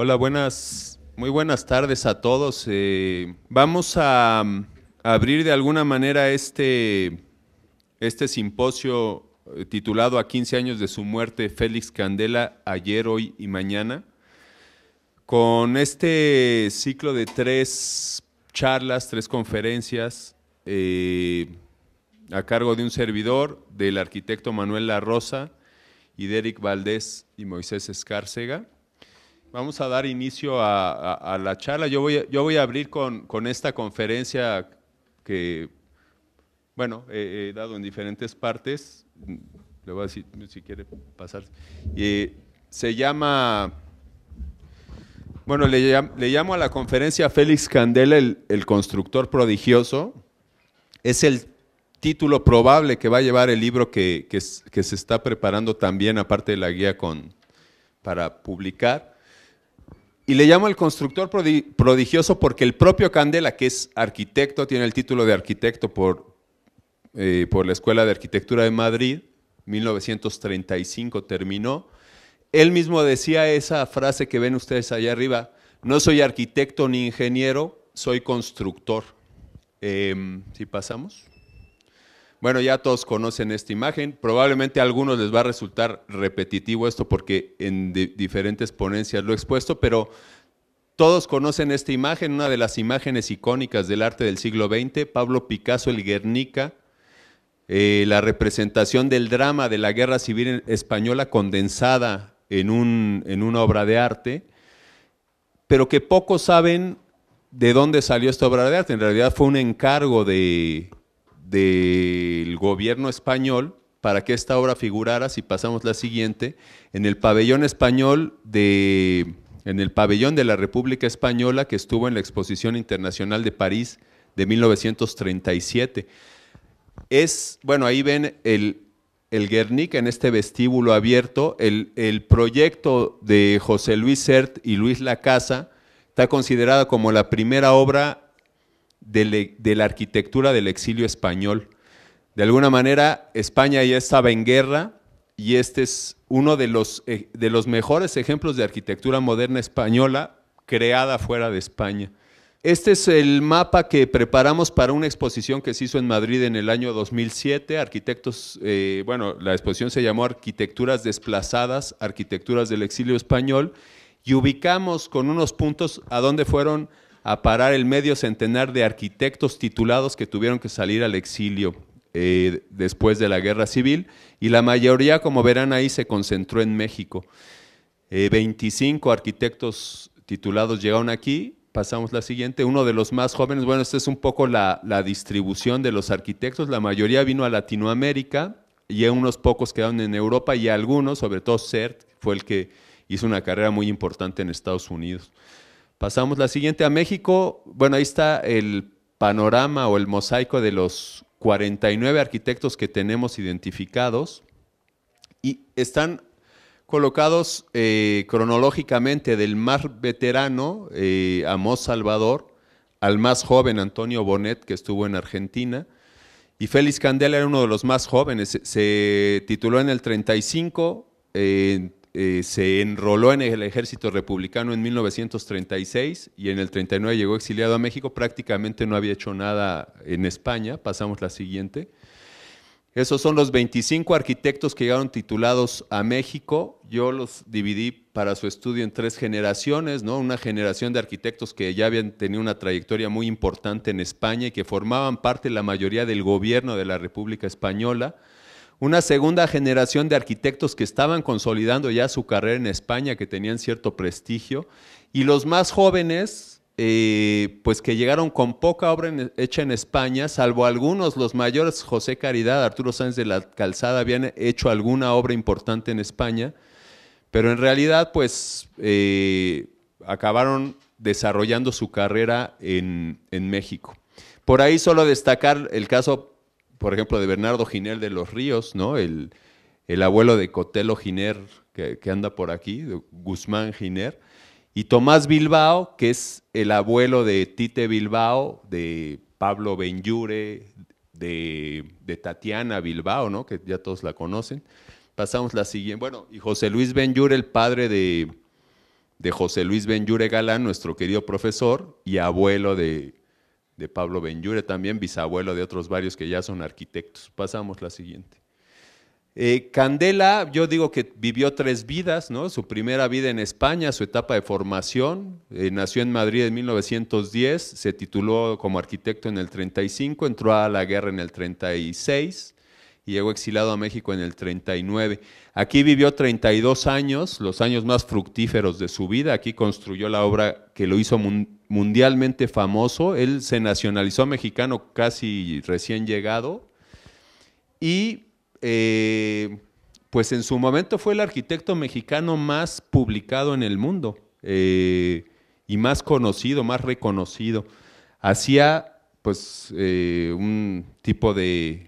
Hola, buenas, muy buenas tardes a todos. Eh, vamos a, mm, abrir de alguna manera este, este simposio eh, titulado A 15 años de su muerte, Félix Candela, ayer, hoy y mañana, con este ciclo de tres charlas, tres conferencias eh, a cargo de un servidor, del arquitecto Manuel La Rosa y de Eric Valdés y Moisés Escárcega. Vamos a dar inicio a, la charla. Yo voy, a abrir con, esta conferencia que, bueno, he, dado en diferentes partes. Le voy a decir si quiere pasar. Eh, se llama, bueno, le, llamo a la conferencia Félix Candela, el, constructor prodigioso. Es el título probable que va a llevar el libro que, se está preparando también, aparte de la guía para publicar y le llamo el constructor prodigioso porque el propio Candela, que es arquitecto, tiene el título de arquitecto por, eh, por la Escuela de Arquitectura de Madrid, 1935 terminó. Él mismo decía esa frase que ven ustedes allá arriba, no soy arquitecto ni ingeniero, soy constructor. Em, si pasamos. Bueno, ya todos conocen esta imagen. Probablemente a algunos les va a resultar repetitivo esto porque en diferentes ponencias lo he expuesto, pero todos conocen esta imagen, una de las imágenes icónicas del arte del siglo XX, Pablo Picasso, el Guernica, eh, la representación del drama de la guerra civil española condensada en, un, en una obra de arte, pero que pocos saben de dónde salió esta obra de arte. En realidad fue un encargo de del gobierno español para que esta obra figurara, si pasamos la siguiente, en el pabellón español de, en el pabellón de la República Española que estuvo en la Exposición Internacional de París de 1937. Es, bueno, ahí ven el, el Guernica en este vestíbulo abierto, el, proyecto de José Luis Sert y Luis Lacasa está considerada como la primera obra de, la arquitectura del exilio español. De alguna manera, España ya estaba en guerra y este es uno de los, eh, de los mejores ejemplos de arquitectura moderna española creada fuera de España. Este es el mapa que preparamos para una exposición que se hizo en Madrid en el año 2007. Arquitectos, eh, bueno, la exposición se llamó Arquitecturas desplazadas, arquitecturas del exilio español, y ubicamos con unos puntos a dónde fueron a parar el medio centenar de arquitectos titulados que tuvieron que salir al exilio eh, después de la guerra civil y la mayoría, como verán ahí, se concentró en México. 25 eh, arquitectos titulados llegaron aquí. Pasamos la siguiente. Uno de los más jóvenes, bueno, esta es un poco la, la distribución de los arquitectos. La mayoría vino a Latinoamérica y unos pocos quedaron en Europa y algunos, sobre todo CERT, fue el que hizo una carrera muy importante en Estados Unidos. Pasamos la siguiente a México. Bueno, ahí está el panorama o el mosaico de los 49 arquitectos que tenemos identificados y están colocados eh, cronológicamente del más veterano, eh, Amos Salvador, al más joven, Antonio Bonet, que estuvo en Argentina, y Félix Candela era uno de los más jóvenes, se, tituló en el 35, eh, se enroló en el ejército republicano en 1936 y en el 39 llegó exiliado a México, prácticamente no había hecho nada en España, pasamos la siguiente. Esos son los 25 arquitectos que llegaron titulados a México. Yo los dividí para su estudio en tres generaciones, ¿no? Una generación de arquitectos que ya habían tenido una trayectoria muy importante en España y que formaban parte de la mayoría del gobierno de la República Española una segunda generación de arquitectos que estaban consolidando ya su carrera en España, que tenían cierto prestigio, y los más jóvenes, eh, pues que llegaron con poca obra hecha en España, salvo algunos, los mayores, José Caridad, Arturo Sánchez de la Calzada, habían hecho alguna obra importante en España, pero en realidad, pues eh, acabaron desarrollando su carrera en, en México. Por ahí solo destacar el caso por ejemplo, de Bernardo Giner de los Ríos, ¿no? El, el abuelo de Cotelo Giner, que, anda por aquí, Guzmán Giner, y Tomás Bilbao, que es el abuelo de Tite Bilbao, de Pablo Benyure, de, Tatiana Bilbao, ¿no? Que ya todos la conocen. Pasamos la siguiente. Bueno, y José Luis Benyure, el padre de, de José Luis Benyure Galán, nuestro querido profesor y abuelo de de Pablo Benyure, también bisabuelo de otros varios que ya son arquitectos. Pasamos la siguiente. Eh, Candela, yo digo que vivió tres vidas, ¿no? Su primera vida en España, su etapa de formación, eh, nació en Madrid en 1910, se tituló como arquitecto en el 35, entró a la guerra en el 36, llegó exilado a México en el 39. Aquí vivió 32 años, los años más fructíferos de su vida. Aquí construyó la obra que lo hizo mundialmente famoso. Él se nacionalizó mexicano casi recién llegado y eh, pues en su momento fue el arquitecto mexicano más publicado en el mundo eh, y más conocido, más reconocido. Hacía pues eh, un tipo de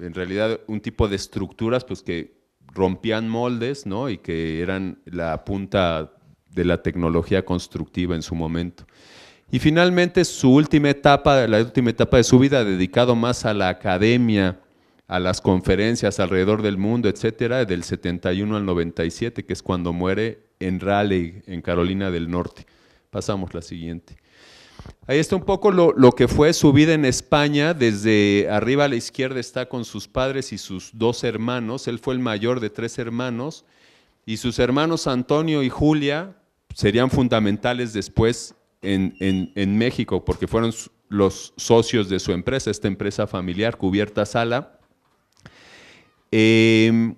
en realidad un tipo de estructuras pues que rompían moldes, ¿no? Y que eran la punta de la tecnología constructiva en su momento. Y finalmente su última etapa, la última etapa de su vida dedicado más a la academia, a las conferencias alrededor del mundo, etcétera, del 71 al 97, que es cuando muere en Raleigh, en Carolina del Norte. Pasamos la siguiente. Ahí está un poco lo, que fue su vida en España. Desde arriba a la izquierda está con sus padres y sus dos hermanos. Él fue el mayor de tres hermanos. Y sus hermanos Antonio y Julia serían fundamentales después en, México, porque fueron los socios de su empresa, esta empresa familiar, Cubierta Sala. Em,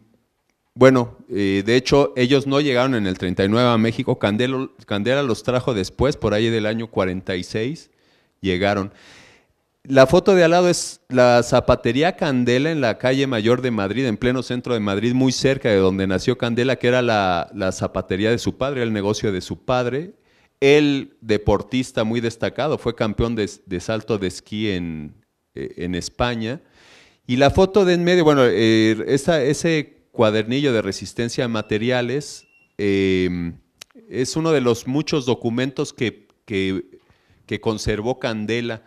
bueno, eh, de hecho, ellos no llegaron en el 39 a México. Candela los trajo después, por ahí del año 46, llegaron. La foto de al lado es la zapatería Candela en la calle Mayor de Madrid, en pleno centro de Madrid, muy cerca de donde nació Candela, que era la, zapatería de su padre, el negocio de su padre. El deportista muy destacado, fue campeón de, salto de esquí eh, en, España. Y la foto de en medio, bueno, eh, esa, ese cuadernillo de resistencia a materiales. Em, es uno de los muchos documentos que, que, conservó Candela.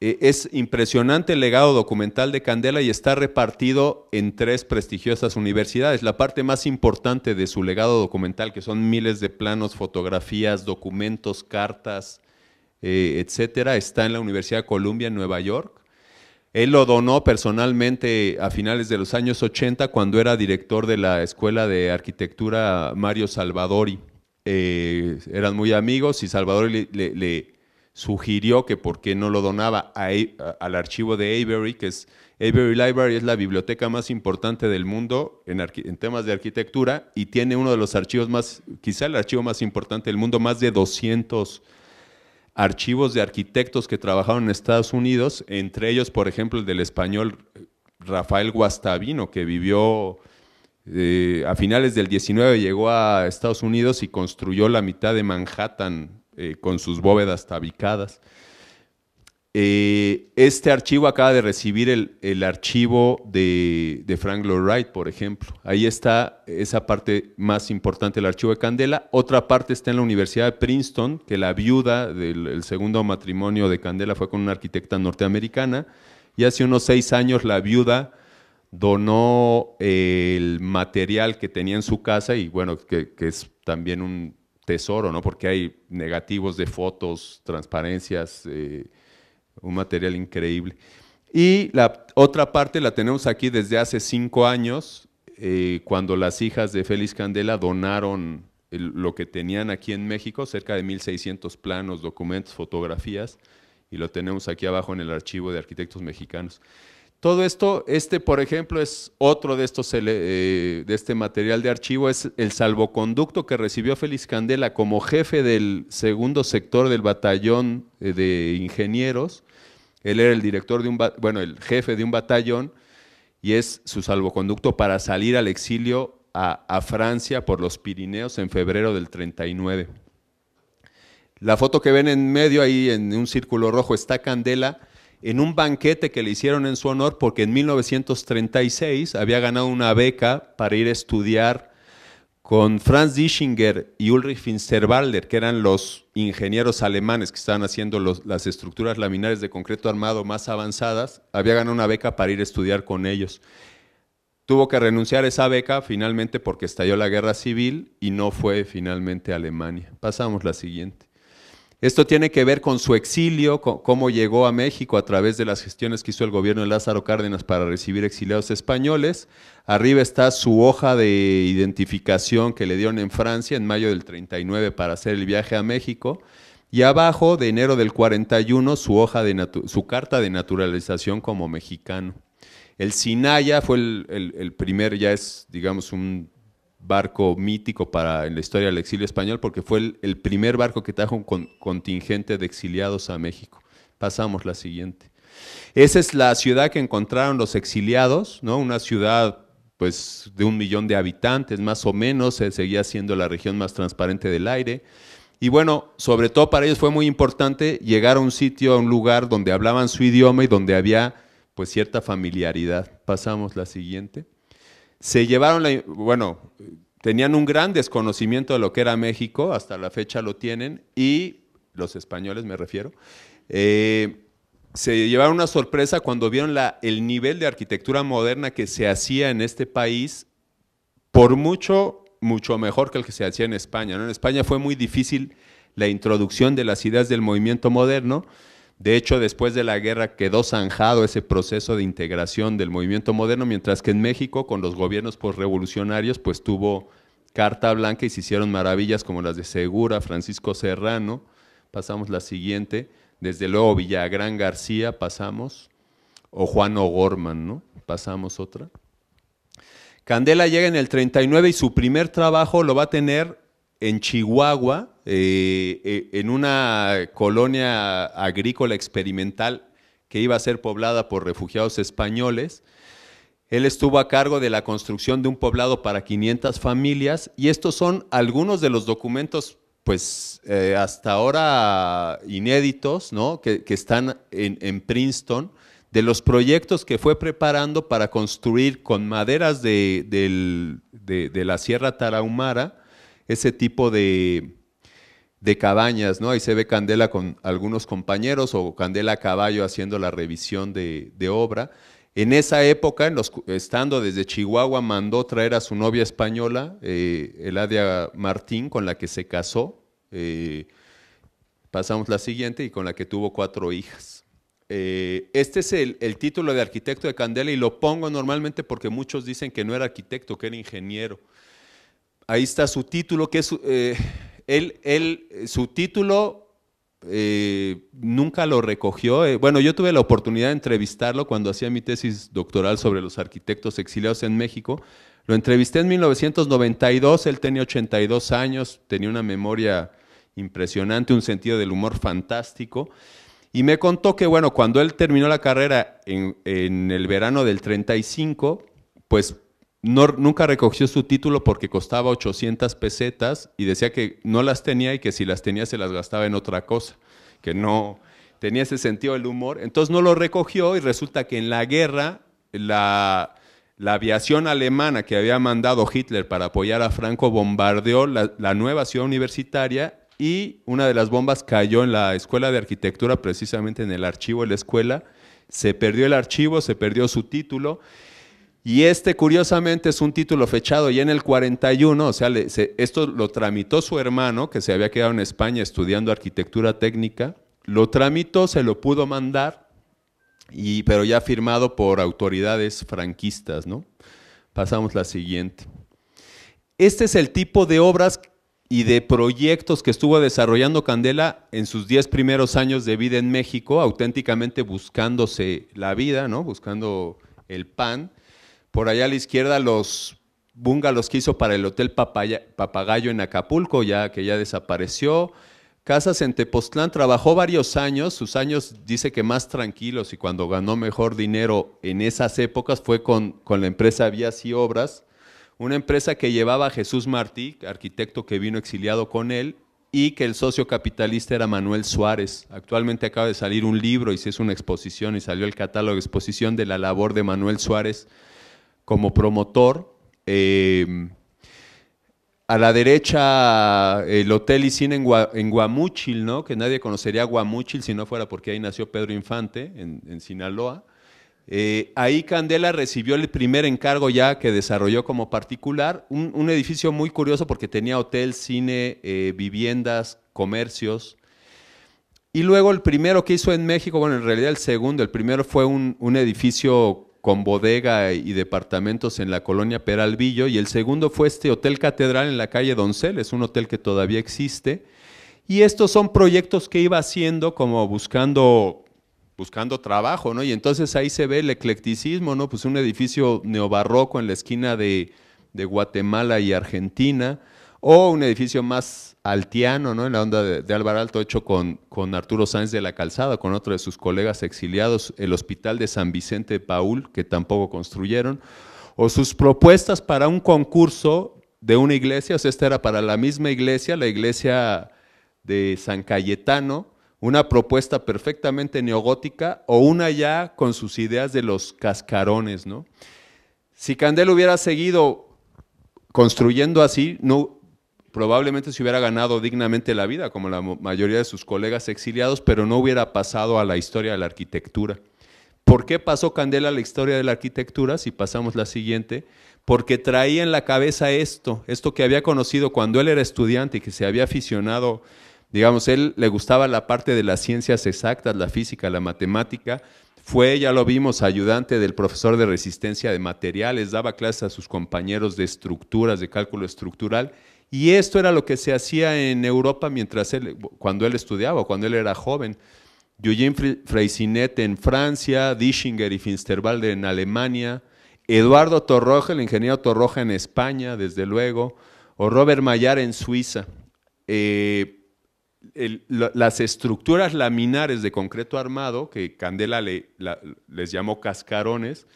E, es impresionante el legado documental de Candela y está repartido en tres prestigiosas universidades. La parte más importante de su legado documental, que son miles de planos, fotografías, documentos, cartas, eh, etcétera, está en la Universidad de Columbia en Nueva York él lo donó personalmente a finales de los años 80 cuando era director de la Escuela de Arquitectura Mario Salvadori. Eh, eran muy amigos y Salvadori le, sugirió que por qué no lo donaba e, al archivo de Avery, que es Avery Library, es la biblioteca más importante del mundo en, en temas de arquitectura y tiene uno de los archivos más, quizá el archivo más importante del mundo, más de 200 archivos de arquitectos que trabajaron en Estados Unidos, entre ellos, por ejemplo, el del español Rafael Guastavino, que vivió eh, a finales del 19, llegó a Estados Unidos y construyó la mitad de Manhattan eh, con sus bóvedas tabicadas. Eh, este archivo acaba de recibir el, archivo de, Frank Lloyd Wright, por ejemplo. Ahí está esa parte más importante el archivo de Candela. Otra parte está en la Universidad de Princeton, que la viuda del segundo matrimonio de Candela fue con una arquitecta norteamericana. Y hace unos seis años la viuda donó eh, el material que tenía en su casa y bueno, que, es también un tesoro, ¿no? Porque hay negativos de fotos, transparencias. Eh, un material increíble. Y la otra parte la tenemos aquí desde hace cinco años, eh, cuando las hijas de Félix Candela donaron lo que tenían aquí en México, cerca de 1.600 planos, documentos, fotografías, y lo tenemos aquí abajo en el archivo de arquitectos mexicanos. Todo esto, este por ejemplo es otro de estos, eh, de este material de archivo, es el salvoconducto que recibió Félix Candela como jefe del segundo sector del batallón eh, de ingenieros él era el director de un, bueno, el jefe de un batallón y es su salvoconducto para salir al exilio a, a, Francia por los Pirineos en febrero del 39. La foto que ven en medio ahí en un círculo rojo está Candela en un banquete que le hicieron en su honor porque en 1936 había ganado una beca para ir a estudiar con Franz Dischinger y Ulrich Finsterwalder, que eran los ingenieros alemanes que estaban haciendo las estructuras laminares de concreto armado más avanzadas, había ganado una beca para ir a estudiar con ellos. Tuvo que renunciar a esa beca finalmente porque estalló la guerra civil y no fue finalmente a Alemania. Pasamos la siguiente. Esto tiene que ver con su exilio, cómo llegó a México a través de las gestiones que hizo el gobierno de Lázaro Cárdenas para recibir exiliados españoles. Arriba está su hoja de identificación que le dieron en Francia en mayo del 39 para hacer el viaje a México. Y abajo, de enero del 41, su, hoja de su carta de naturalización como mexicano. El Sinaya fue el primer, ya es, digamos, un barco mítico para en la historia del exilio español porque fue el, primer barco que trajo un contingente de exiliados a México. Pasamos la siguiente. Esa es la ciudad que encontraron los exiliados, ¿no? Una ciudad pues de un millón de habitantes, más o menos, eh, seguía siendo la región más transparente del aire. Y bueno, sobre todo para ellos fue muy importante llegar a un sitio, a un lugar donde hablaban su idioma y donde había pues cierta familiaridad. Pasamos la siguiente se llevaron, bueno, tenían un gran desconocimiento de lo que era México, hasta la fecha lo tienen, y los españoles me refiero, eh, se llevaron una sorpresa cuando vieron el nivel de arquitectura moderna que se hacía en este país, por mucho, mucho mejor que el que se hacía en España. En España fue muy difícil la introducción de las ideas del movimiento moderno, de hecho, después de la guerra quedó zanjado ese proceso de integración del movimiento moderno, mientras que en México, con los gobiernos postrevolucionarios, pues tuvo carta blanca y se hicieron maravillas como las de Segura, Francisco Serrano. Pasamos la siguiente. Desde luego Villagrán García pasamos, o Juan O'Gorman, ¿no? Pasamos otra. Candela llega en el 39 y su primer trabajo lo va a tener en Chihuahua, eh, eh, en una colonia agrícola experimental que iba a ser poblada por refugiados españoles. Él estuvo a cargo de la construcción de un poblado para 500 familias y estos son algunos de los documentos, pues eh, hasta ahora inéditos, ¿no? que, están en, Princeton, de los proyectos que fue preparando para construir con maderas de la Sierra Tarahumara ese tipo de, cabañas, ¿no? Ahí se ve Candela con algunos compañeros o Candela a caballo haciendo la revisión de, obra. En esa época, en los, estando desde Chihuahua, mandó traer a su novia española, eh, Eladia Martín, con la que se casó. Eh, pasamos la siguiente y con la que tuvo cuatro hijas. Eh, este es el, título de arquitecto de Candela y lo pongo normalmente porque muchos dicen que no era arquitecto, que era ingeniero. Ahí está su título, que es eh, él, su título eh, nunca lo recogió. Eh, bueno, yo tuve la oportunidad de entrevistarlo cuando hacía mi tesis doctoral sobre los arquitectos exiliados en México. Lo entrevisté en 1992, él tenía 82 años, tenía una memoria impresionante, un sentido del humor fantástico. Y me contó que, bueno, cuando él terminó la carrera en, en el verano del 35, pues nunca recogió su título porque costaba 800 pesetas y decía que no las tenía y que si las tenía se las gastaba en otra cosa, que no tenía ese sentido del humor. Entonces no lo recogió y resulta que en la guerra la, aviación alemana que había mandado Hitler para apoyar a Franco bombardeó la nueva ciudad universitaria y una de las bombas cayó en la escuela de arquitectura, precisamente en el archivo de la escuela. Se perdió el archivo, se perdió su título y este, curiosamente, es un título fechado ya en el 41, o sea, esto lo tramitó su hermano, que se había quedado en España estudiando arquitectura técnica, lo tramitó, se lo pudo mandar, y, pero ya firmado por autoridades franquistas, ¿no? Pasamos la siguiente. Este es el tipo de obras y de proyectos que estuvo desarrollando Candela en sus 10 primeros años de vida en México, auténticamente buscándose la vida, ¿no? Buscando el pan por allá a la izquierda los bungalows que hizo para el Hotel Papagayo en Acapulco, ya que ya desapareció. Casas en Tepoztlán trabajó varios años, sus años dice que más tranquilos y cuando ganó mejor dinero en esas épocas fue con, la empresa Vías y Obras, una empresa que llevaba a Jesús Martí, arquitecto que vino exiliado con él, y que el socio capitalista era Manuel Suárez. Actualmente acaba de salir un libro y se hizo una exposición y salió el catálogo de exposición de la labor de Manuel Suárez como promotor. Eh, a la derecha, el Hotel y Cine en, Guamúchil, ¿no? que nadie conocería Guamúchil si no fuera porque ahí nació Pedro Infante, en, Sinaloa. Eh, ahí Candela recibió el primer encargo ya que desarrolló como particular, un, edificio muy curioso porque tenía hotel, cine, eh, viviendas, comercios. Y luego el primero que hizo en México, bueno, en realidad el segundo, el primero fue un, un edificio con bodega y departamentos en la colonia Peralvillo, y el segundo fue este Hotel Catedral en la calle Doncel, es un hotel que todavía existe. Y estos son proyectos que iba haciendo como buscando, buscando trabajo, Y entonces ahí se ve el eclecticismo, ¿no? Pues un edificio neobarroco en la esquina de Guatemala y Argentina, o un edificio más altiano, ¿no? En la onda de, de Alto, hecho con, con, Arturo Sáenz de la Calzada, con otro de sus colegas exiliados, el Hospital de San Vicente de Paul, que tampoco construyeron. O sus propuestas para un concurso de una iglesia, o sea, esta era para la misma iglesia, la iglesia de San Cayetano, una propuesta perfectamente neogótica o una ya con sus ideas de los cascarones, ¿no? Si Candel hubiera seguido construyendo así, no, probablemente se hubiera ganado dignamente la vida, como la mayoría de sus colegas exiliados, pero no hubiera pasado a la historia de la arquitectura. ¿Por qué pasó Candela a la historia de la arquitectura? Si pasamos la siguiente, porque traía en la cabeza esto, esto que había conocido cuando él era estudiante y que se había aficionado, digamos, él le gustaba la parte de las ciencias exactas, la física, la matemática, fue, ya lo vimos, ayudante del profesor de resistencia de materiales, daba clases a sus compañeros de estructuras, de cálculo estructural, y esto era lo que se hacía en Europa mientras él, cuando él estudiaba, cuando él era joven. Eugene Freisinet en Francia, Dischinger y Finsterwalde en Alemania, Eduardo Torroja, el ingeniero Torroja en España, desde luego, o Robert Mayar en Suiza. Eh, las estructuras laminares de concreto armado, que Candela les llamó cascarones,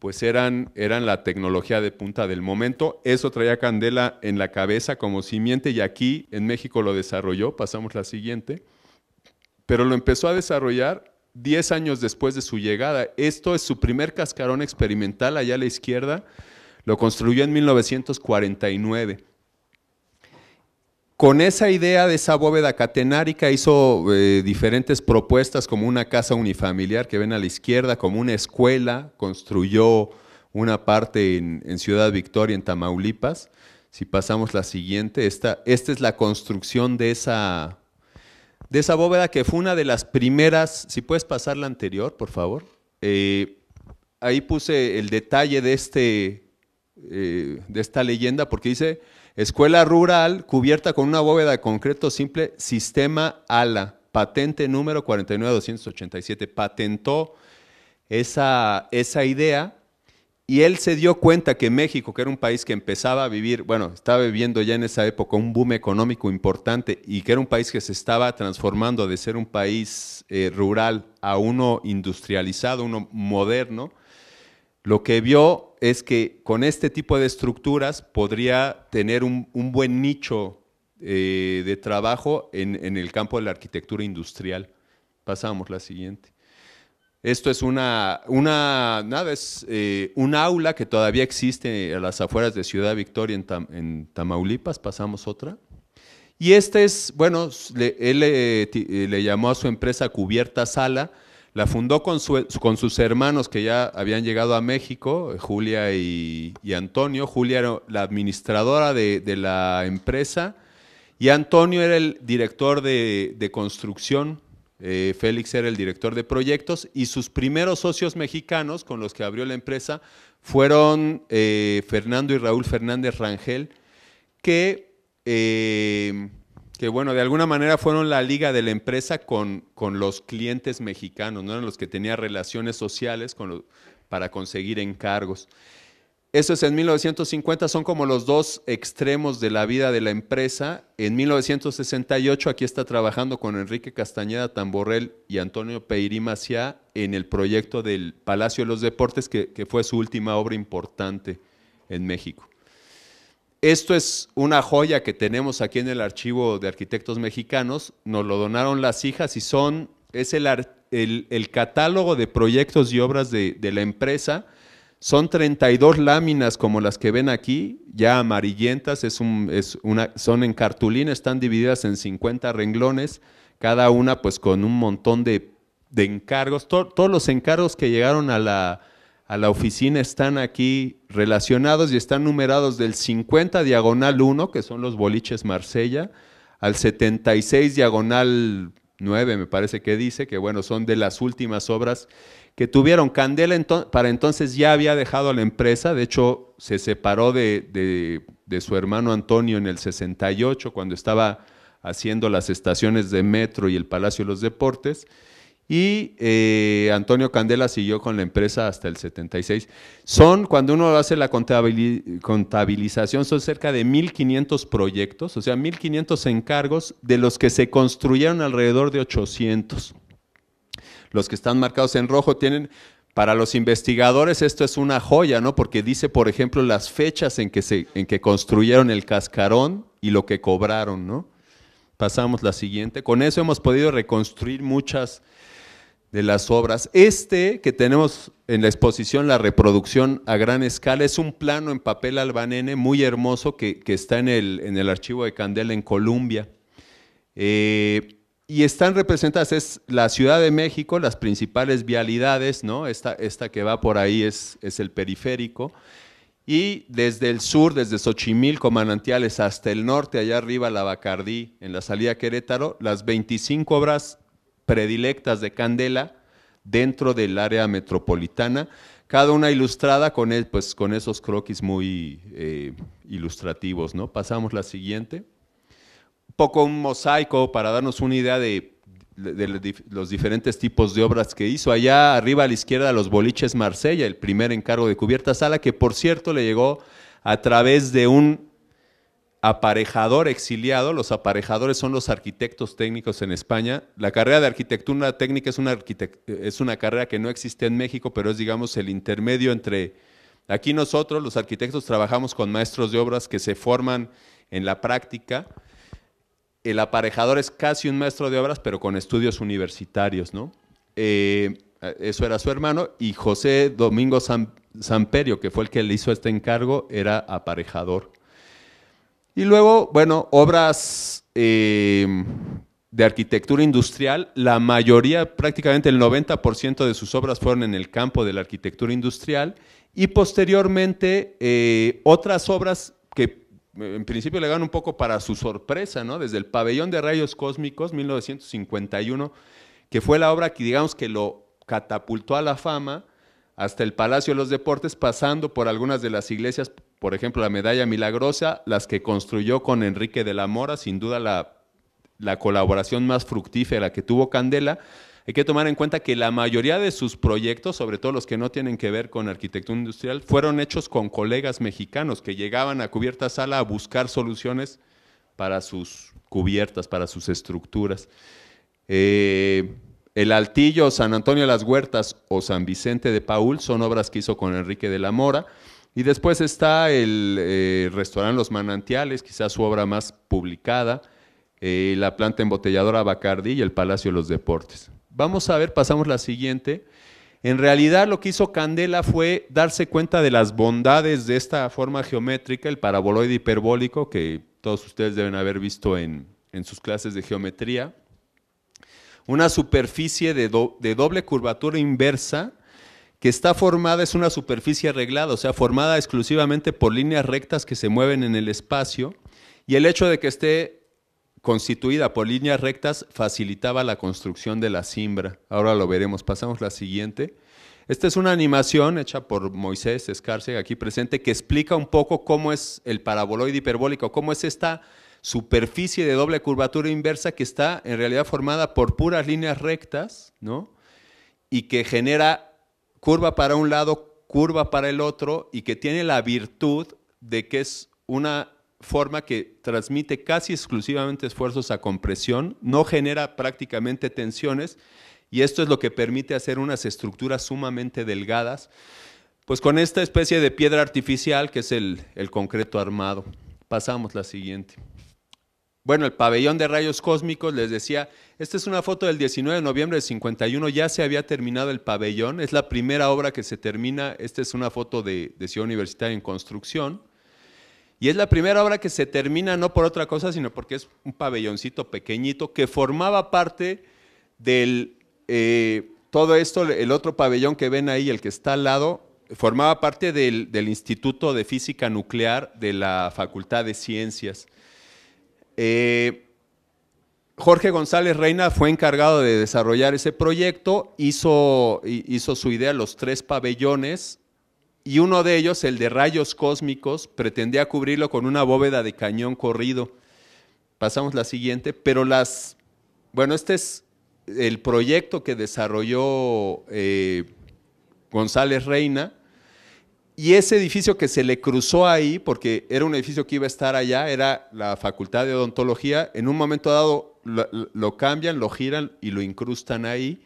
pues eran, eran la tecnología de punta del momento. Eso traía Candela en la cabeza como simiente y aquí en México lo desarrolló, pasamos la siguiente, pero lo empezó a desarrollar 10 años después de su llegada. Esto es su primer cascarón experimental allá a la izquierda, lo construyó en 1949. Con esa idea de esa bóveda catenárica hizo eh, diferentes propuestas como una casa unifamiliar que ven a la izquierda, como una escuela, construyó una parte en, Ciudad Victoria, en Tamaulipas. Si pasamos la siguiente, esta, esta es la construcción de esa, de esa bóveda que fue una de las primeras, si puedes pasar la anterior, por favor. Eh, ahí puse el detalle de, este, eh, de esta leyenda porque dice Escuela rural cubierta con una bóveda de concreto simple, sistema ALA, patente número 49287. Patentó esa, idea y él se dio cuenta que México, que era un país que empezaba a vivir, bueno, estaba viviendo ya en esa época un boom económico importante y que era un país que se estaba transformando de ser un país eh, rural a uno industrializado, uno moderno, lo que vio es que con este tipo de estructuras podría tener un, buen nicho eh, de trabajo en, el campo de la arquitectura industrial. Pasamos la siguiente. Esto es una, una eh, un aula que todavía existe a las afueras de Ciudad Victoria en, Tamaulipas. Pasamos otra. Y este es, bueno, él le llamó a su empresa Cubierta Sala la fundó con, con, sus hermanos que ya habían llegado a México, Julia y, Antonio. Julia era la administradora de, la empresa y Antonio era el director de, construcción. Eh, Félix era el director de proyectos y sus primeros socios mexicanos con los que abrió la empresa fueron eh, Fernando y Raúl Fernández Rangel, que eh, que bueno, de alguna manera fueron la liga de la empresa con, con los clientes mexicanos, no eran los que tenían relaciones sociales con para conseguir encargos. Eso es en 1950, son como los dos extremos de la vida de la empresa. En 1968 aquí está trabajando con Enrique Castañeda Tamborrel y Antonio Peirí Maciá en el proyecto del Palacio de los Deportes, que fue su última obra importante en México. Esto es una joya que tenemos aquí en el archivo de arquitectos mexicanos. Nos lo donaron las hijas y son, es el, el, catálogo de proyectos y obras de, la empresa. Son 32 láminas como las que ven aquí, ya amarillentas, es es una, son en cartulina, están divididas en 50 renglones, cada una pues con un montón de, encargos. todos los encargos que llegaron a la, a la oficina están aquí relacionados y están numerados del 50 diagonal 1, que son los boliches Marsella, al 76 diagonal 9, me parece que dice, que bueno, son de las últimas obras que tuvieron. Candela para entonces ya había dejado la empresa, de hecho se separó de, de, de, su hermano Antonio en el 68, cuando estaba haciendo las estaciones de metro y el Palacio de los Deportes, y eh, Antonio Candela siguió con la empresa hasta el 76. Son, cuando uno hace la contabilización, son cerca de 1.500 proyectos, o sea, 1.500 encargos, de los que se construyeron alrededor de 800. Los que están marcados en rojo tienen, para los investigadores esto es una joya, ¿no? Porque dice, por ejemplo, las fechas en que, se, en que construyeron el cascarón y lo que cobraron, ¿no? Pasamos la siguiente. Con eso hemos podido reconstruir muchas de las obras. Este que tenemos en la exposición, la reproducción a gran escala, es un plano en papel albanene muy hermoso que, está en el, en el, archivo de Candela en Colombia. Eh, y están representadas, es la Ciudad de México, las principales vialidades, ¿no? Esta, esta que va por ahí es, es el periférico. Y desde el sur, desde Xochimilco, Manantiales, hasta el norte, allá arriba, la Bacardí, en la salida Querétaro, las 25 obras predilectas de Candela dentro del área metropolitana, cada una ilustrada con, e, pues, con esos croquis muy eh, ilustrativos. ¿no? Pasamos la siguiente. Un poco un mosaico para darnos una idea de, los diferentes tipos de obras que hizo. Allá arriba a la izquierda los boliches Marsella, el primer encargo de cubierta sala, que por cierto le llegó a través de un aparejador exiliado. Los aparejadores son los arquitectos técnicos en España. La carrera de arquitectura técnica es una, es una carrera que no existe en México, pero es, digamos, el intermedio entre... Aquí nosotros, los arquitectos, trabajamos con maestros de obras que se forman en la práctica. El aparejador es casi un maestro de obras, pero con estudios universitarios, ¿no? Eh, eso era su hermano, y José Domingo Samperio, que fue el que le hizo este encargo, era aparejador. Y luego, bueno, obras em, de arquitectura industrial, la mayoría, prácticamente el 90% de sus obras fueron en el campo de la arquitectura industrial y posteriormente eh, otras obras que eh, en principio le dan un poco para su sorpresa, ¿no? Desde el pabellón de rayos cósmicos, 1951, que fue la obra que digamos que lo catapultó a la fama, hasta el Palacio de los Deportes, pasando por algunas de las iglesias por ejemplo, la medalla milagrosa, las que construyó con Enrique de la Mora, sin duda la, colaboración más fructífera que tuvo Candela, hay que tomar en cuenta que la mayoría de sus proyectos, sobre todo los que no tienen que ver con arquitectura industrial, fueron hechos con colegas mexicanos que llegaban a cubierta sala a buscar soluciones para sus cubiertas, para sus estructuras. Eh, el Altillo, San Antonio de las Huertas o San Vicente de Paul son obras que hizo con Enrique de la Mora. Y después está el eh, restaurante Los Manantiales, quizás su obra más publicada, eh, la planta embotelladora Bacardi y el Palacio de los Deportes. Vamos a ver, pasamos la siguiente. En realidad lo que hizo Candela fue darse cuenta de las bondades de esta forma geométrica, el paraboloide hiperbólico, que todos ustedes deben haber visto en, sus clases de geometría. Una superficie de doble curvatura inversa que está formada, es una superficie arreglada, o sea, formada exclusivamente por líneas rectas que se mueven en el espacio, y el hecho de que esté constituida por líneas rectas facilitaba la construcción de la simbra. Ahora lo veremos. Pasamos a la siguiente. Esta es una animación hecha por Moisés escarce aquí presente, que explica un poco cómo es el paraboloide hiperbólico, cómo es esta superficie de doble curvatura inversa que está en realidad formada por puras líneas rectas, ¿no? Y que genera curva para un lado, curva para el otro y que tiene la virtud de que es una forma que transmite casi exclusivamente esfuerzos a compresión, no genera prácticamente tensiones y esto es lo que permite hacer unas estructuras sumamente delgadas, pues con esta especie de piedra artificial que es el, concreto armado. Pasamos la siguiente. Bueno, el pabellón de rayos cósmicos, les decía, esta es una foto del 19 de noviembre de 51, ya se había terminado el pabellón, es la primera obra que se termina, esta es una foto de, Ciudad Universitaria en construcción, y es la primera obra que se termina no por otra cosa, sino porque es un pabelloncito pequeñito que formaba parte del, eh, todo esto, el otro pabellón que ven ahí, el que está al lado, formaba parte del Instituto de Física Nuclear de la Facultad de Ciencias. Eh, Jorge González Reina fue encargado de desarrollar ese proyecto, hizo, hizo su idea los tres pabellones y uno de ellos, el de rayos cósmicos, pretendía cubrirlo con una bóveda de cañón corrido. Pasamos la siguiente, pero las, bueno, este es el proyecto que desarrolló eh, González Reina y ese edificio que se le cruzó ahí, porque era un edificio que iba a estar allá, era la Facultad de Odontología, en un momento dado lo, cambian, lo giran y lo incrustan ahí.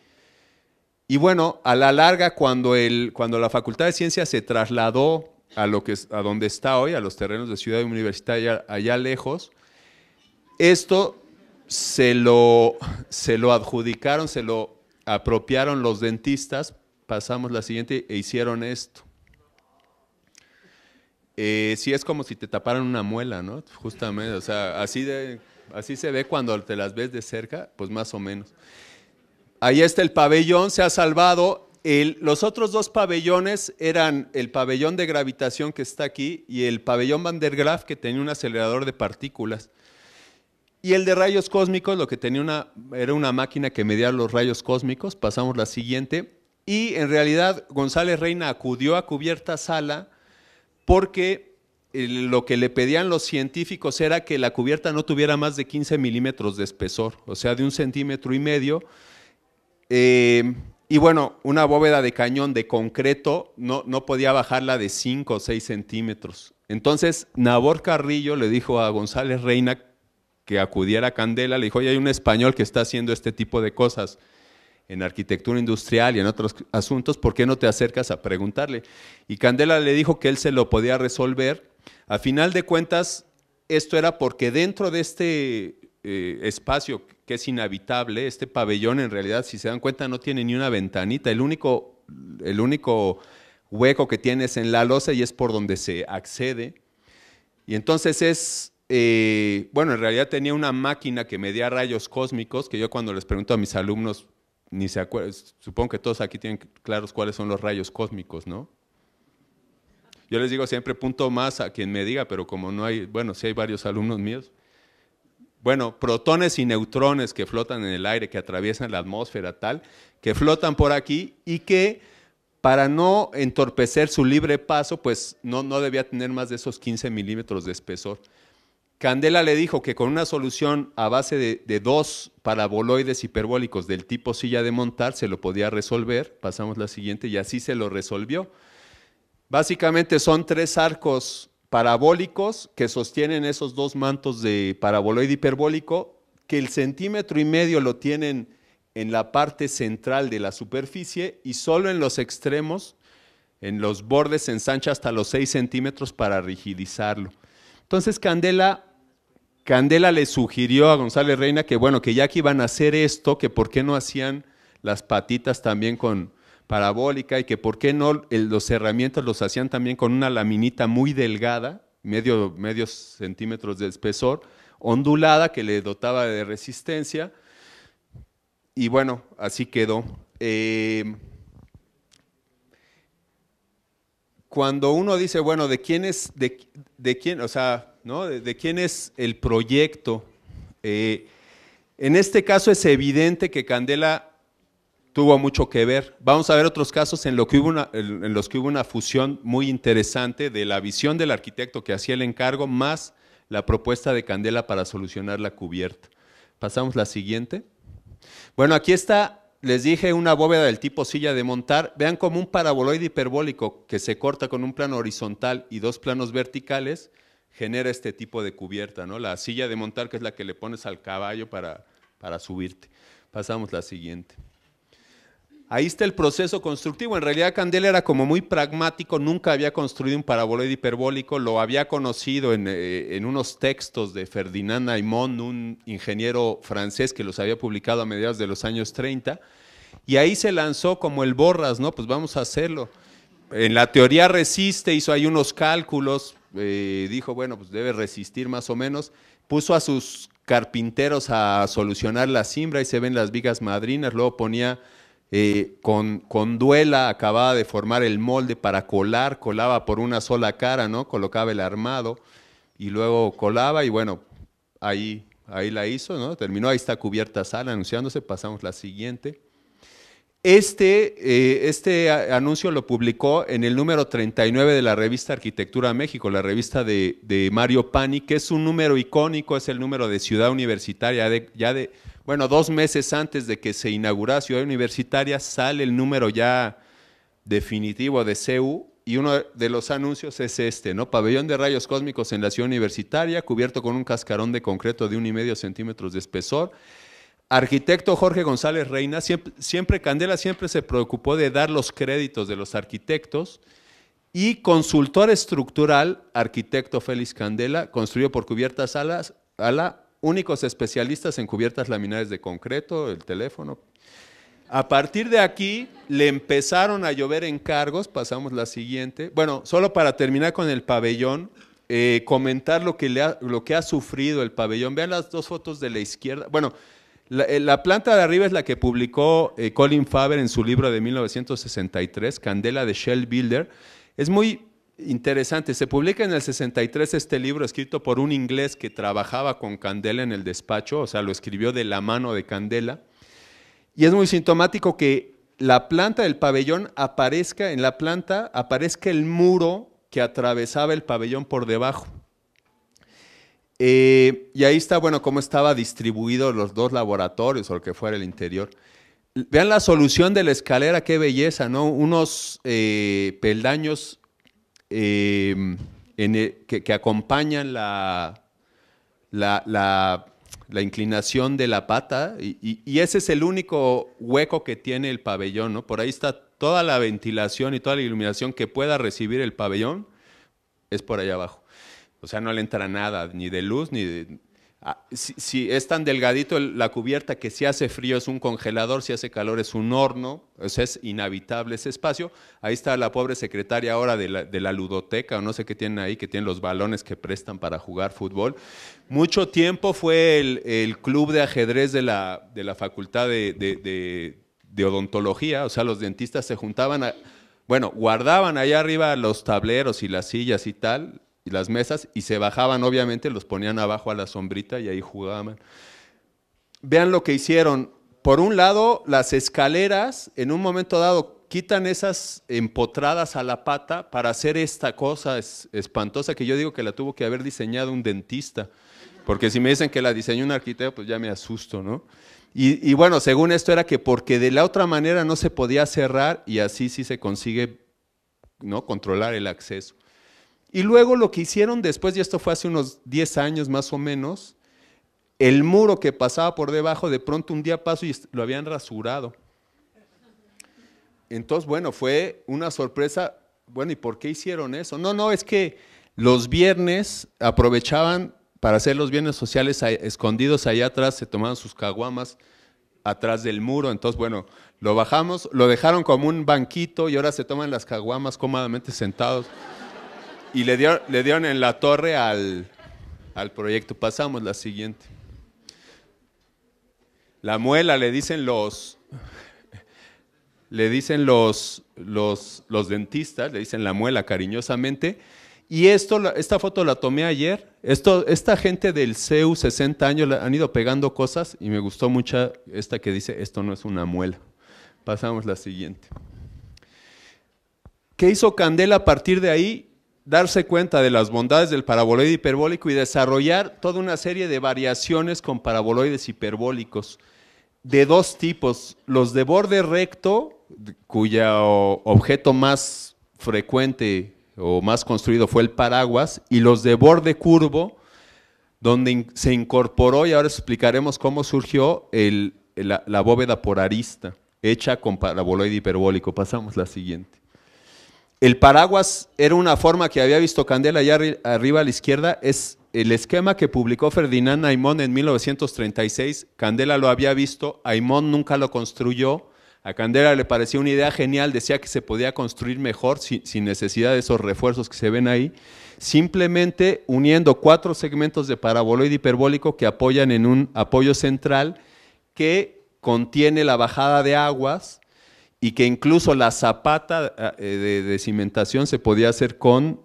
Y bueno, a la larga, cuando, el, cuando la Facultad de Ciencias se trasladó a, lo que, a donde está hoy, a los terrenos de Ciudad Universitaria, allá lejos, esto se lo, se lo adjudicaron, se lo apropiaron los dentistas, pasamos la siguiente e hicieron esto. Eh, sí es como si te taparan una muela, ¿no? Justamente, o sea, así, se ve cuando te las ves de cerca, pues más o menos. Ahí está el pabellón, se ha salvado. los otros dos pabellones eran el pabellón de gravitación que está aquí y el pabellón Van der Graaf que tenía un acelerador de partículas. Y el de rayos cósmicos, lo que tenía era una máquina que medía los rayos cósmicos. Pasamos la siguiente. Y en realidad González Reina acudió a cubierta sala porque eh, lo que le pedían los científicos era que la cubierta no tuviera más de 15 milímetros de espesor, o sea, de un centímetro y medio. Eh, y bueno, una bóveda de cañón de concreto no, no podía bajarla de 5 o 6 centímetros. Entonces, Nabor Carrillo le dijo a González Reina que acudiera a Candela, le dijo, hay un español que está haciendo este tipo de cosas en arquitectura industrial y en otros asuntos, ¿por qué no te acercas a preguntarle? Y Candela le dijo que él se lo podía resolver. A final de cuentas, esto era porque dentro de este eh, espacio que es inhabitable, este pabellón en realidad, si se dan cuenta, no tiene ni una ventanita. El único, el único hueco que tiene es en la losa y es por donde se accede. Y entonces es eh, bueno, en realidad tenía una máquina que medía rayos cósmicos, que yo cuando les pregunto a mis alumnos se supongo que todos aquí tienen claros cuáles son los rayos cósmicos, ¿no? Yo les digo siempre punto más a quien me diga, pero como no hay, bueno, si hay varios alumnos míos. Bueno, protones y neutrones que flotan en el aire, que atraviesan la atmósfera tal, que flotan por aquí y que para no entorpecer su libre paso, pues no, no debía tener más de esos 15 milímetros de espesor. Candela le dijo que con una solución a base de, dos paraboloides hiperbólicos del tipo silla de montar se lo podía resolver. Pasamos la siguiente y así se lo resolvió. Básicamente son tres arcos parabólicos que sostienen esos dos mantos de paraboloide hiperbólico, que el centímetro y medio lo tienen en la parte central de la superficie y solo en los extremos, en los bordes, se ensancha hasta los 6 centímetros para rigidizarlo. Entonces Candela Candela le sugirió a González Reina que bueno, que ya que iban a hacer esto, que por qué no hacían las patitas también con parabólica y que por qué no los herramientas los hacían también con una laminita muy delgada, medio, medios centímetros de espesor, ondulada que le dotaba de resistencia. Y bueno, así quedó. Eh, cuando uno dice, bueno, ¿de quién es, de, de quién, o sea, de, quién es el proyecto. Eh, en este caso es evidente que Candela tuvo mucho que ver. Vamos a ver otros casos en, en los que hubo una fusión muy interesante de la visión del arquitecto que hacía el encargo más la propuesta de Candela para solucionar la cubierta. Pasamos la siguiente. Bueno, aquí está, les dije, una bóveda del tipo silla de montar. Vean como un paraboloide hiperbólico que se corta con un plano horizontal y dos planos verticales genera este tipo de cubierta, ¿no? La silla de montar, que es la que le pones al caballo para, para subirte. Pasamos la siguiente. Ahí está el proceso constructivo. En realidad Candel era como muy pragmático, nunca había construido un paraboloide hiperbólico, lo había conocido en, eh, unos textos de Ferdinand Aymon, un ingeniero francés que los había publicado a mediados de los años 30, y ahí se lanzó como el borras, ¿no? Pues vamos a hacerlo. En la teoría resiste, hizo ahí unos cálculos, eh, dijo, bueno, pues debe resistir más o menos, puso a sus carpinteros a solucionar la cimbra y se ven las vigas madrinas, luego ponía eh, con, duela, acababa de formar el molde para colar, colaba por una sola cara, ¿no? Colocaba el armado y luego colaba y bueno, ahí, ahí la hizo, ¿no? Terminó, ahí está cubierta sala anunciándose, pasamos la siguiente. Este, eh, este anuncio lo publicó en el número 39 de la revista Arquitectura México, la revista de, Mario Pani, que es un número icónico, es el número de Ciudad Universitaria. ya de, bueno, dos meses antes de que se inaugurara Ciudad Universitaria, sale el número ya definitivo de CEU y uno de los anuncios es este, ¿no? Pabellón de rayos cósmicos en la Ciudad Universitaria, cubierto con un cascarón de concreto de un y medio centímetros de espesor Arquitecto Jorge González Reina, siempre, Candela siempre se preocupó de dar los créditos de los arquitectos y consultor estructural, arquitecto Félix Candela, construyó por cubiertas alas, ala, únicos especialistas en cubiertas laminares de concreto, el teléfono. A partir de aquí le empezaron a llover encargos, pasamos la siguiente. Bueno, solo para terminar con el pabellón, eh, comentar lo que, ha, lo que ha sufrido el pabellón. Vean las dos fotos de la izquierda. Bueno, eh, la, planta de arriba es la que publicó eh, Colin Faber en su libro de 1963, Candela de Shell Builder. Es muy interesante, se publica en el 63 este libro escrito por un inglés que trabajaba con Candela en el despacho, o sea, lo escribió de la mano de Candela. Y es muy sintomático que la planta del pabellón aparezca, en la planta aparezca el muro que atravesaba el pabellón por debajo. Eh, y ahí está, bueno, cómo estaba distribuido los dos laboratorios o lo que fuera el interior. Vean la solución de la escalera, qué belleza, ¿no? Unos eh, peldaños eh, que, acompañan la, la, inclinación de la pata y, y, ese es el único hueco que tiene el pabellón, ¿no? Por ahí está toda la ventilación y toda la iluminación que pueda recibir el pabellón, es por allá abajo. O sea, no le entra nada, ni de luz, ni de... Ah, si, es tan delgadito la cubierta que si hace frío es un congelador, si hace calor es un horno, o pues sea, es inhabitable ese espacio. Ahí está la pobre secretaria ahora de la, ludoteca, o no sé qué tienen ahí, que tienen los balones que prestan para jugar fútbol. Mucho tiempo fue el, club de ajedrez de la, de la facultad de, odontología, o sea, los dentistas se juntaban a bueno, guardaban allá arriba los tableros y las sillas y tal, y las mesas y se bajaban, obviamente, los ponían abajo a la sombrita y ahí jugaban. Vean lo que hicieron. Por un lado, las escaleras, en un momento dado, quitan esas empotradas a la pata para hacer esta cosa espantosa que yo digo que la tuvo que haber diseñado un dentista. Porque si me dicen que la diseñó un arquitecto, pues ya me asusto, ¿no? Y, bueno, según esto era que porque de la otra manera no se podía cerrar y así sí se consigue ¿no? controlar el acceso. Y luego lo que hicieron después, y esto fue hace unos 10 años más o menos, el muro que pasaba por debajo, de pronto un día pasó y lo habían rasurado. Entonces, bueno, fue una sorpresa. Bueno, ¿y por qué hicieron eso? No, no, es que los viernes aprovechaban para hacer los bienes sociales escondidos allá atrás, se tomaban sus caguamas atrás del muro. Entonces, bueno, lo bajamos, lo dejaron como un banquito y ahora se toman las caguamas cómodamente sentados. Y le dieron, en la torre al, proyecto. Pasamos la siguiente. La muela le dicen los le dicen los, los, los dentistas, le dicen la muela cariñosamente. Y esto, esta foto la tomé ayer. Esto, esta gente del CEU, 60 años, han ido pegando cosas y me gustó mucho esta que dice, esto no es una muela. Pasamos la siguiente. ¿Qué hizo Candela a partir de ahí? darse cuenta de las bondades del paraboloide hiperbólico y desarrollar toda una serie de variaciones con paraboloides hiperbólicos de dos tipos, los de borde recto, cuyo objeto más frecuente o más construido fue el paraguas, y los de borde curvo, donde se incorporó, y ahora explicaremos cómo surgió la, la bóveda por arista, hecha con paraboloide hiperbólico. Pasamos la siguiente. El paraguas era una forma que había visto Candela allá arriba a la izquierda, es el esquema que publicó Ferdinand Aymón en 1936. Candela lo había visto, Aymón nunca lo construyó. A Candela le parecía una idea genial, decía que se podía construir mejor sin necesidad de esos refuerzos que se ven ahí, simplemente uniendo cuatro segmentos de paraboloide hiperbólico que apoyan en un apoyo central que contiene la bajada de aguas y que incluso la zapata eh, eh, de, cimentación se podía hacer con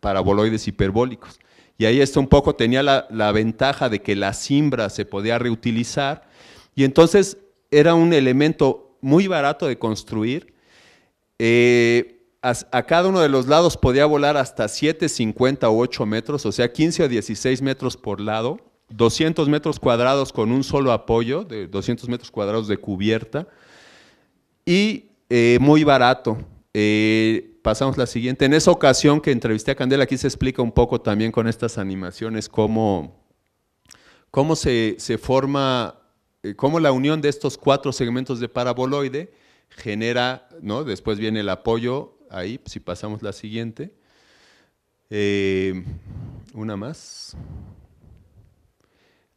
paraboloides hiperbólicos. Y ahí esto un poco tenía la, ventaja de que la cimbra se podía reutilizar y entonces era un elemento muy barato de construir. Eh, a, cada uno de los lados podía volar hasta 7, 50 o 8 metros, o sea, 15 o 16 metros por lado, 200 metros cuadrados con un solo apoyo, de 200 metros cuadrados de cubierta y eh, muy barato. Eh, pasamos la siguiente. En esa ocasión que entrevisté a Candela, aquí se explica un poco también con estas animaciones cómo, cómo se, se forma, eh, cómo la unión de estos cuatro segmentos de paraboloide genera, ¿no? después viene el apoyo, ahí, si pasamos la siguiente. Eh, una más.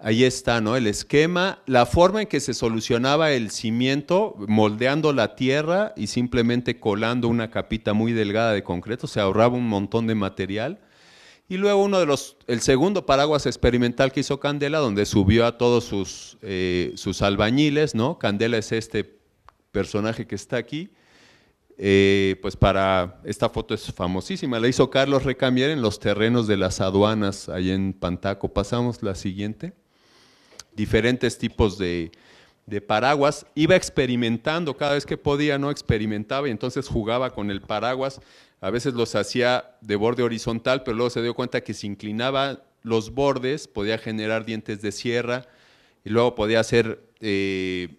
Ahí está, ¿no? El esquema, la forma en que se solucionaba el cimiento, moldeando la tierra y simplemente colando una capita muy delgada de concreto, se ahorraba un montón de material. Y luego uno de los, el segundo paraguas experimental que hizo Candela, donde subió a todos sus, eh, sus albañiles, ¿no? Candela es este personaje que está aquí. Eh, pues para, esta foto es famosísima, la hizo Carlos Recamier en los terrenos de las aduanas, ahí en Pantaco. Pasamos la siguiente diferentes tipos de, paraguas, iba experimentando cada vez que podía, ¿no? Experimentaba y entonces jugaba con el paraguas. A veces los hacía de borde horizontal, pero luego se dio cuenta que si inclinaba los bordes podía generar dientes de sierra y luego podía hacer eh,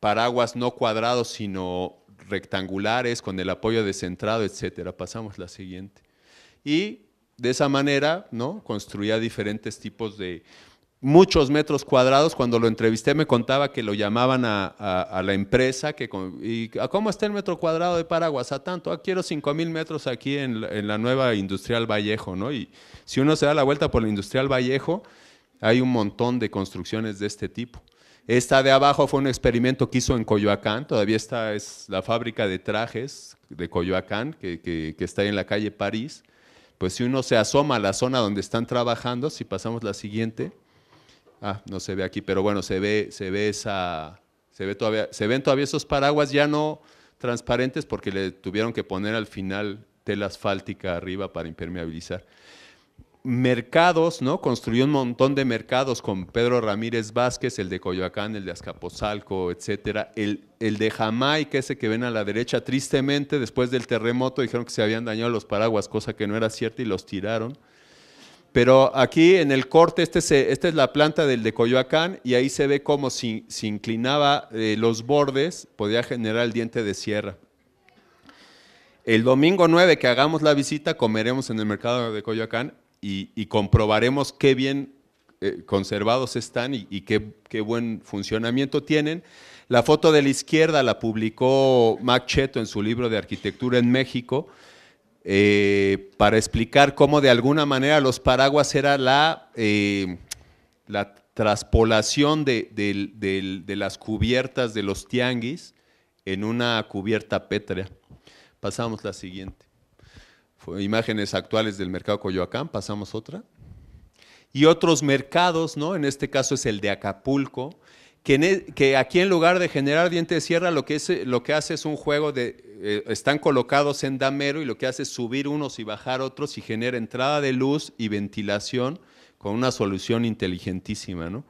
paraguas no cuadrados, sino rectangulares con el apoyo descentrado, etcétera. Pasamos la siguiente. Y de esa manera, ¿no? Construía diferentes tipos de, muchos metros cuadrados. Cuando lo entrevisté me contaba que lo llamaban a, la empresa, que ¿cómo está el metro cuadrado de Paraguas? A tanto, ah, quiero 5.000 mil metros aquí en, la nueva Industrial Vallejo, ¿no? Y si uno se da la vuelta por la Industrial Vallejo, hay un montón de construcciones de este tipo. Esta de abajo fue un experimento que hizo en Coyoacán, todavía está, es la fábrica de trajes de Coyoacán, que, que está ahí en la calle París. Pues si uno se asoma a la zona donde están trabajando, si pasamos la siguiente, Ah, no se ve aquí, pero bueno, se ve, se ve esa, se ve todavía, se ven todavía esos paraguas ya no transparentes porque le tuvieron que poner al final tela asfáltica arriba para impermeabilizar. Mercados, ¿no? Construyó un montón de mercados con Pedro Ramírez Vázquez, el de Coyoacán, el de Azcapotzalco, etcétera. El, el de Jamaica, ese que ven a la derecha, tristemente, después del terremoto dijeron que se habían dañado los paraguas, cosa que no era cierta y los tiraron. Pero aquí en el corte, este esta es la planta del de Coyoacán y ahí se ve cómo si, inclinaba eh, los bordes, podía generar el diente de sierra. El domingo 9 que hagamos la visita, comeremos en el mercado de Coyoacán y, comprobaremos qué bien eh, conservados están y, qué, qué, buen funcionamiento tienen. La foto de la izquierda la publicó Mac Cheto en su libro de Arquitectura en México. Eh, para explicar cómo de alguna manera los paraguas era la, eh, traspolación de, las cubiertas de los tianguis en una cubierta pétrea. Pasamos la siguiente. imágenes actuales del mercado Coyoacán, pasamos otra. Y otros mercados, En este caso es el de Acapulco, e, que, aquí en lugar de generar diente de sierra, lo que, lo que hace es un juego de, eh, están colocados en damero y lo que hace es subir unos y bajar otros y genera entrada de luz y ventilación con una solución inteligentísima. ¿no?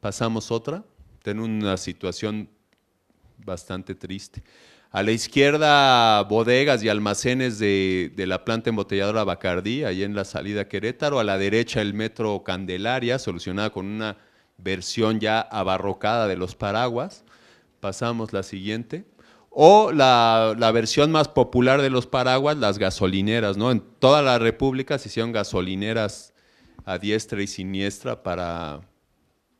Pasamos otra, tengo una situación bastante triste. A la izquierda, bodegas y almacenes de, la planta embotelladora Bacardí, ahí en la salida Querétaro. A la derecha, el metro Candelaria, solucionada con una versión ya abarrocada de los paraguas. Pasamos la siguiente. O la, versión más popular de los paraguas, las gasolineras, ¿no? En toda la República se hicieron gasolineras a diestra y siniestra para,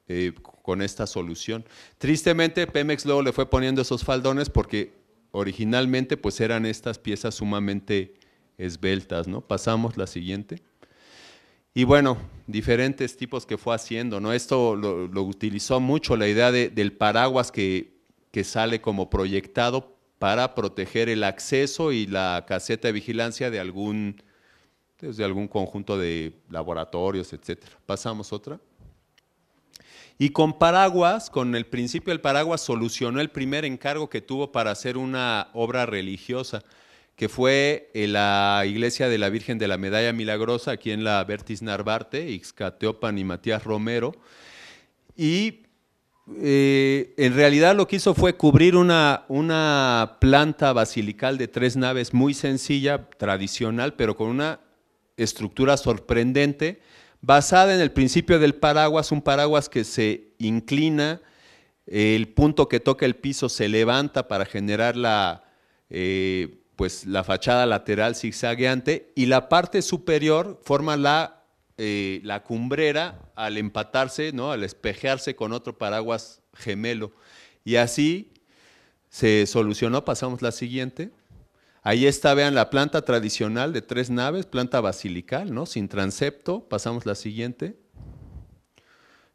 eh, con esta solución. Tristemente, Pemex luego le fue poniendo esos faldones porque originalmente pues eran estas piezas sumamente esbeltas, ¿no? Pasamos la siguiente. Y bueno, diferentes tipos que fue haciendo, ¿no? Esto lo, utilizó mucho la idea del paraguas que, sale como proyectado para proteger el acceso y la caseta de vigilancia de algún, pues, algún conjunto de laboratorios, etc. Pasamos otra. Y con paraguas, con el principio del paraguas, solucionó el primer encargo que tuvo para hacer una obra religiosa que fue eh, la iglesia de la Virgen de la Medalla Milagrosa, aquí en la Vertis Narvarte, Ixcateopan y Matías Romero. Y eh, en realidad lo que hizo fue cubrir una, una planta basilical de tres naves muy sencilla, tradicional, pero con una estructura sorprendente, basada en el principio del paraguas, un paraguas que se inclina, el punto que toca el piso se levanta para generar la... Eh, pues la fachada lateral zigzagueante y la parte superior forma la, eh, la cumbrera al empatarse, ¿no? al espejearse con otro paraguas gemelo. Y así se solucionó, pasamos la siguiente. Ahí está, vean, la planta tradicional de tres naves, planta basilical, ¿no? Sin transepto, pasamos la siguiente.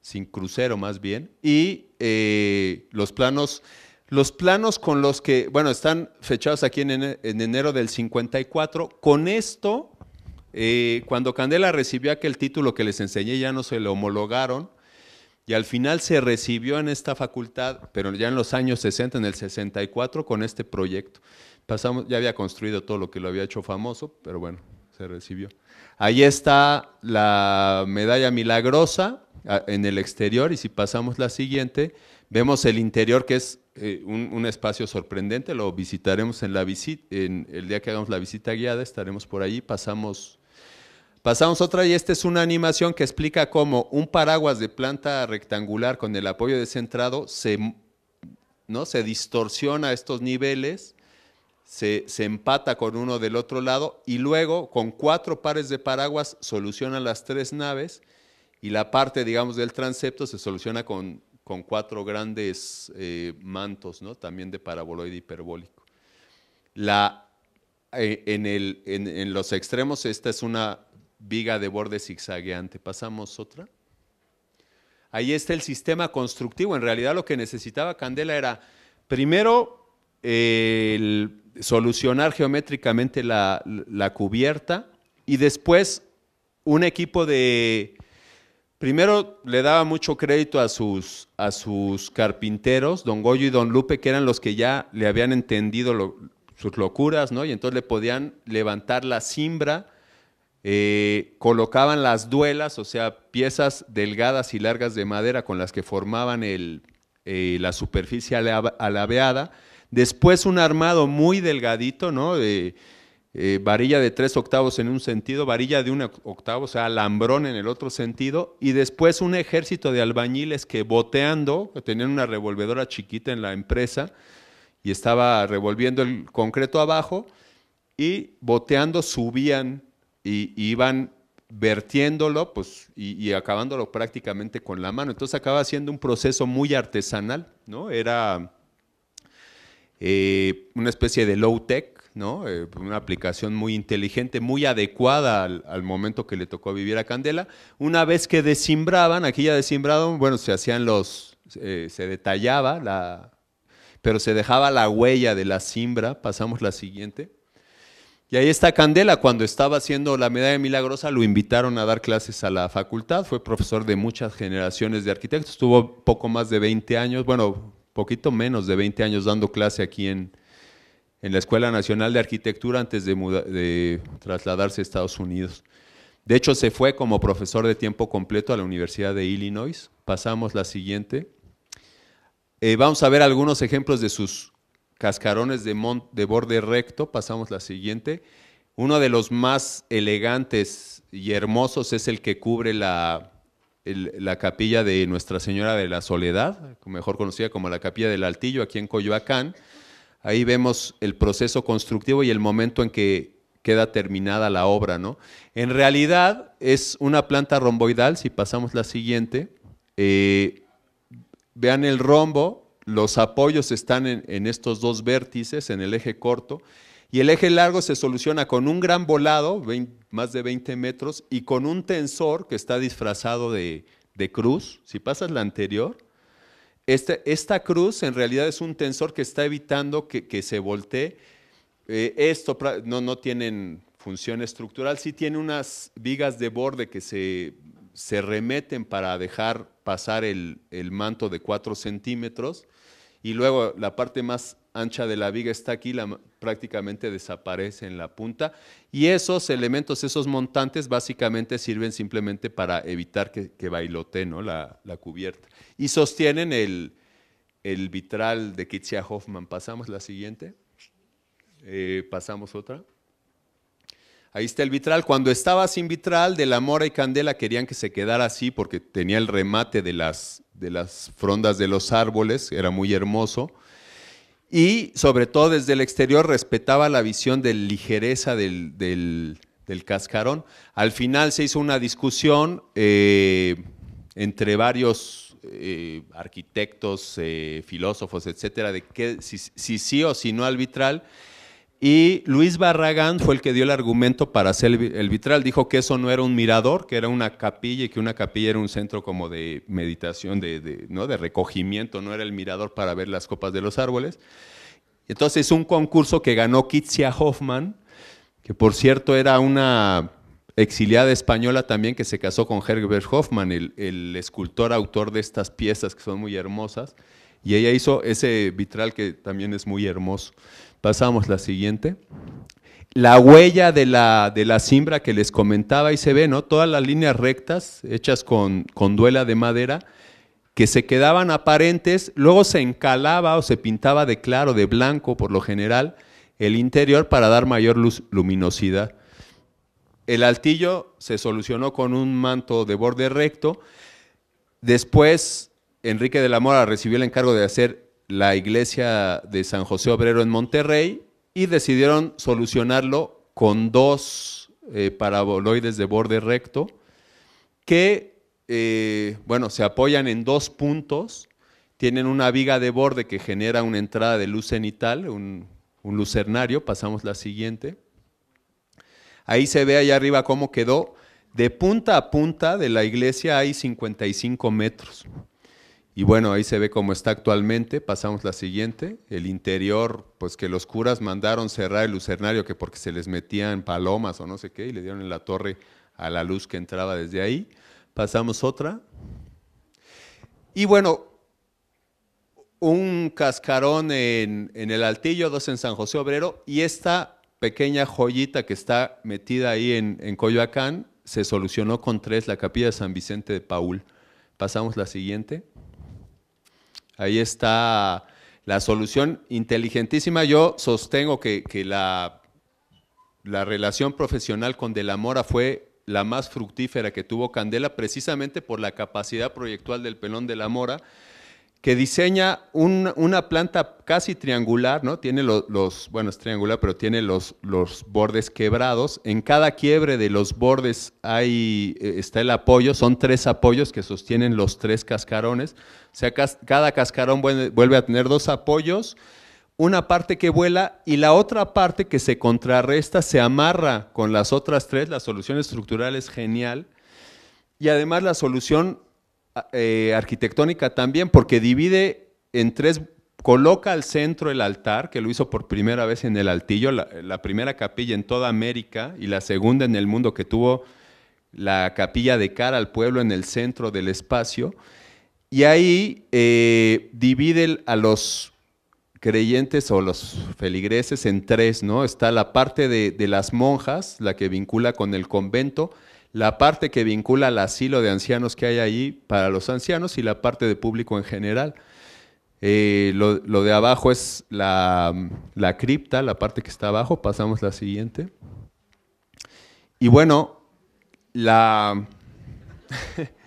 Sin crucero más bien. Y eh, los planos los planos con los que, bueno, están fechados aquí en, enero del 54. Con esto, eh, cuando Candela recibió aquel título que les enseñé, ya no se le homologaron. Y al final se recibió en esta facultad, pero ya en los años 60, en el 64, con este proyecto. Pasamos, ya había construido todo lo que lo había hecho famoso, pero bueno, se recibió. Ahí está la medalla milagrosa en el exterior y si pasamos la siguiente, vemos el interior que es eh, un, espacio sorprendente, lo visitaremos en la visita, en el día que hagamos la visita guiada estaremos por allí, pasamos, pasamos otra y esta es una animación que explica cómo un paraguas de planta rectangular con el apoyo descentrado se, ¿no? se distorsiona a estos niveles, se, empata con uno del otro lado y luego con cuatro pares de paraguas soluciona las tres naves y la parte, digamos, del transepto se soluciona con con cuatro grandes eh, mantos, ¿no? también de paraboloide hiperbólico. La, eh, en, en, los extremos, esta es una viga de borde zigzagueante. Pasamos otra. Ahí está el sistema constructivo. En realidad lo que necesitaba Candela era, primero, solucionar geométricamente la cubierta y después un equipo de Primero le daba mucho crédito a sus, a sus carpinteros, don Goyo y don Lupe, que eran los que ya le habían entendido sus locuras, ¿no? Y entonces le podían levantar la cimbra, eh, colocaban las duelas, o sea, piezas delgadas y largas de madera con las que formaban eh, la superficie alabeada. Después un armado muy delgadito, ¿no? Eh, varilla de tres octavos en un sentido, varilla de un octavo, o sea, alambrón en el otro sentido, y después un ejército de albañiles que boteando, que tenían una revolvedora chiquita en la empresa, y estaba revolviendo el concreto abajo, y boteando subían y, iban vertiéndolo pues, y, acabándolo prácticamente con la mano. Entonces acaba siendo un proceso muy artesanal, ¿no? Era eh, una especie de low-tech, ¿no? Eh, una aplicación muy inteligente, muy adecuada al, momento que le tocó vivir a Candela. Una vez que desimbraban, aquí ya desimbraron, bueno, se hacían los, eh, se detallaba la, pero se dejaba la huella de la simbra, pasamos la siguiente. Y ahí está Candela, cuando estaba haciendo la medalla milagrosa, lo invitaron a dar clases a la facultad, fue profesor de muchas generaciones de arquitectos, estuvo poco más de 20 años, bueno, poquito menos de 20 años dando clase aquí en, en la Escuela Nacional de Arquitectura antes de, trasladarse a Estados Unidos. De hecho, se fue como profesor de tiempo completo a la Universidad de Illinois. Pasamos la siguiente. Eh, vamos a ver algunos ejemplos de sus cascarones de, borde recto. Pasamos la siguiente. Uno de los más elegantes y hermosos es el que cubre la, la capilla de Nuestra Señora de la Soledad, mejor conocida como la capilla del Altillo, aquí en Coyoacán ahí vemos el proceso constructivo y el momento en que queda terminada la obra, ¿no? En realidad es una planta romboidal, si pasamos la siguiente, eh, vean el rombo, los apoyos están en, estos dos vértices, en el eje corto, y el eje largo se soluciona con un gran volado, más de 20 metros, y con un tensor que está disfrazado de, de cruz. Si pasas la anterior, este, esta cruz en realidad es un tensor que está evitando que, se voltee. Eh, esto no, no tienen función estructural, sí tiene unas vigas de borde que se, se remeten para dejar pasar el, el manto de 4 centímetros. Y luego la parte más ancha de la viga está aquí, prácticamente desaparece en la punta. Y esos elementos, esos montantes, básicamente sirven simplemente para evitar que, que la, cubierta. Y sostienen el, vitral de Kitzia Hoffman. Pasamos la siguiente. Eh, pasamos otra. Ahí está el vitral. Cuando estaba sin vitral, de la mora y candela querían que se quedara así porque tenía el remate de las, de las frondas de los árboles, era muy hermoso y sobre todo desde el exterior respetaba la visión de ligereza del, cascarón. Al final se hizo una discusión eh, entre varios eh, arquitectos, eh, filósofos, etcétera, de que, si, sí o si no arbitral, y Luis Barragán fue el que dio el argumento para hacer el vitral. Dijo que eso no era un mirador, que era una capilla y que una capilla era un centro como de meditación, de, ¿no? de recogimiento, no era el mirador para ver las copas de los árboles. Entonces, un concurso que ganó Kitzia Hoffman, que por cierto era una exiliada española también que se casó con Herbert Hoffman, el escultor autor de estas piezas que son muy hermosas. Y ella hizo ese vitral que también es muy hermoso. Pasamos la siguiente. La huella de la, de la cimbra que les comentaba, y se ve, ¿no? Todas las líneas rectas hechas con, con duela de madera que se quedaban aparentes, luego se encalaba o se pintaba de claro, de blanco por lo general, el interior para dar mayor luz, luminosidad. El altillo se solucionó con un manto de borde recto. Después, Enrique de la Mora recibió el encargo de hacer la iglesia de San José Obrero en Monterrey y decidieron solucionarlo con dos eh, paraboloides de borde recto que, eh, bueno, se apoyan en dos puntos, tienen una viga de borde que genera una entrada de luz cenital, un, un lucernario, pasamos la siguiente. Ahí se ve allá arriba cómo quedó. De punta a punta de la iglesia hay 55 metros. Y bueno, ahí se ve cómo está actualmente. Pasamos la siguiente. El interior, pues que los curas mandaron cerrar el lucernario, que porque se les metían palomas o no sé qué, y le dieron en la torre a la luz que entraba desde ahí. Pasamos otra. Y bueno, un cascarón en, el Altillo, dos en San José Obrero, y esta pequeña joyita que está metida ahí en, en Coyoacán se solucionó con tres, la capilla de San Vicente de Paul. Pasamos la siguiente. Ahí está la solución inteligentísima. Yo sostengo que, la, relación profesional con De la Mora fue la más fructífera que tuvo Candela, precisamente por la capacidad proyectual del pelón De la Mora, que diseña una planta casi triangular, ¿no? Tiene los, los, bueno, es triangular, pero tiene los, los bordes quebrados. En cada quiebre de los bordes hay, eh, está el apoyo, son tres apoyos que sostienen los tres cascarones sea, cada cascarón vuelve a tener dos apoyos, una parte que vuela y la otra parte que se contrarresta, se amarra con las otras tres. La solución estructural es genial. Y además la solución ah, eh, arquitectónica también, porque divide en tres, coloca al centro el altar, que lo hizo por primera vez en el Altillo, la primera capilla en toda América y la segunda en el mundo que tuvo la capilla de cara al pueblo en el centro del espacio y ahí eh, divide a los creyentes o los feligreses en tres, ¿no? Está la parte de, las monjas, la que vincula con el convento, la parte que vincula al asilo de ancianos que hay ahí para los ancianos y la parte de público en general. Eh, lo, de abajo es la, la, cripta, la parte que está abajo, pasamos la siguiente. Y bueno, la...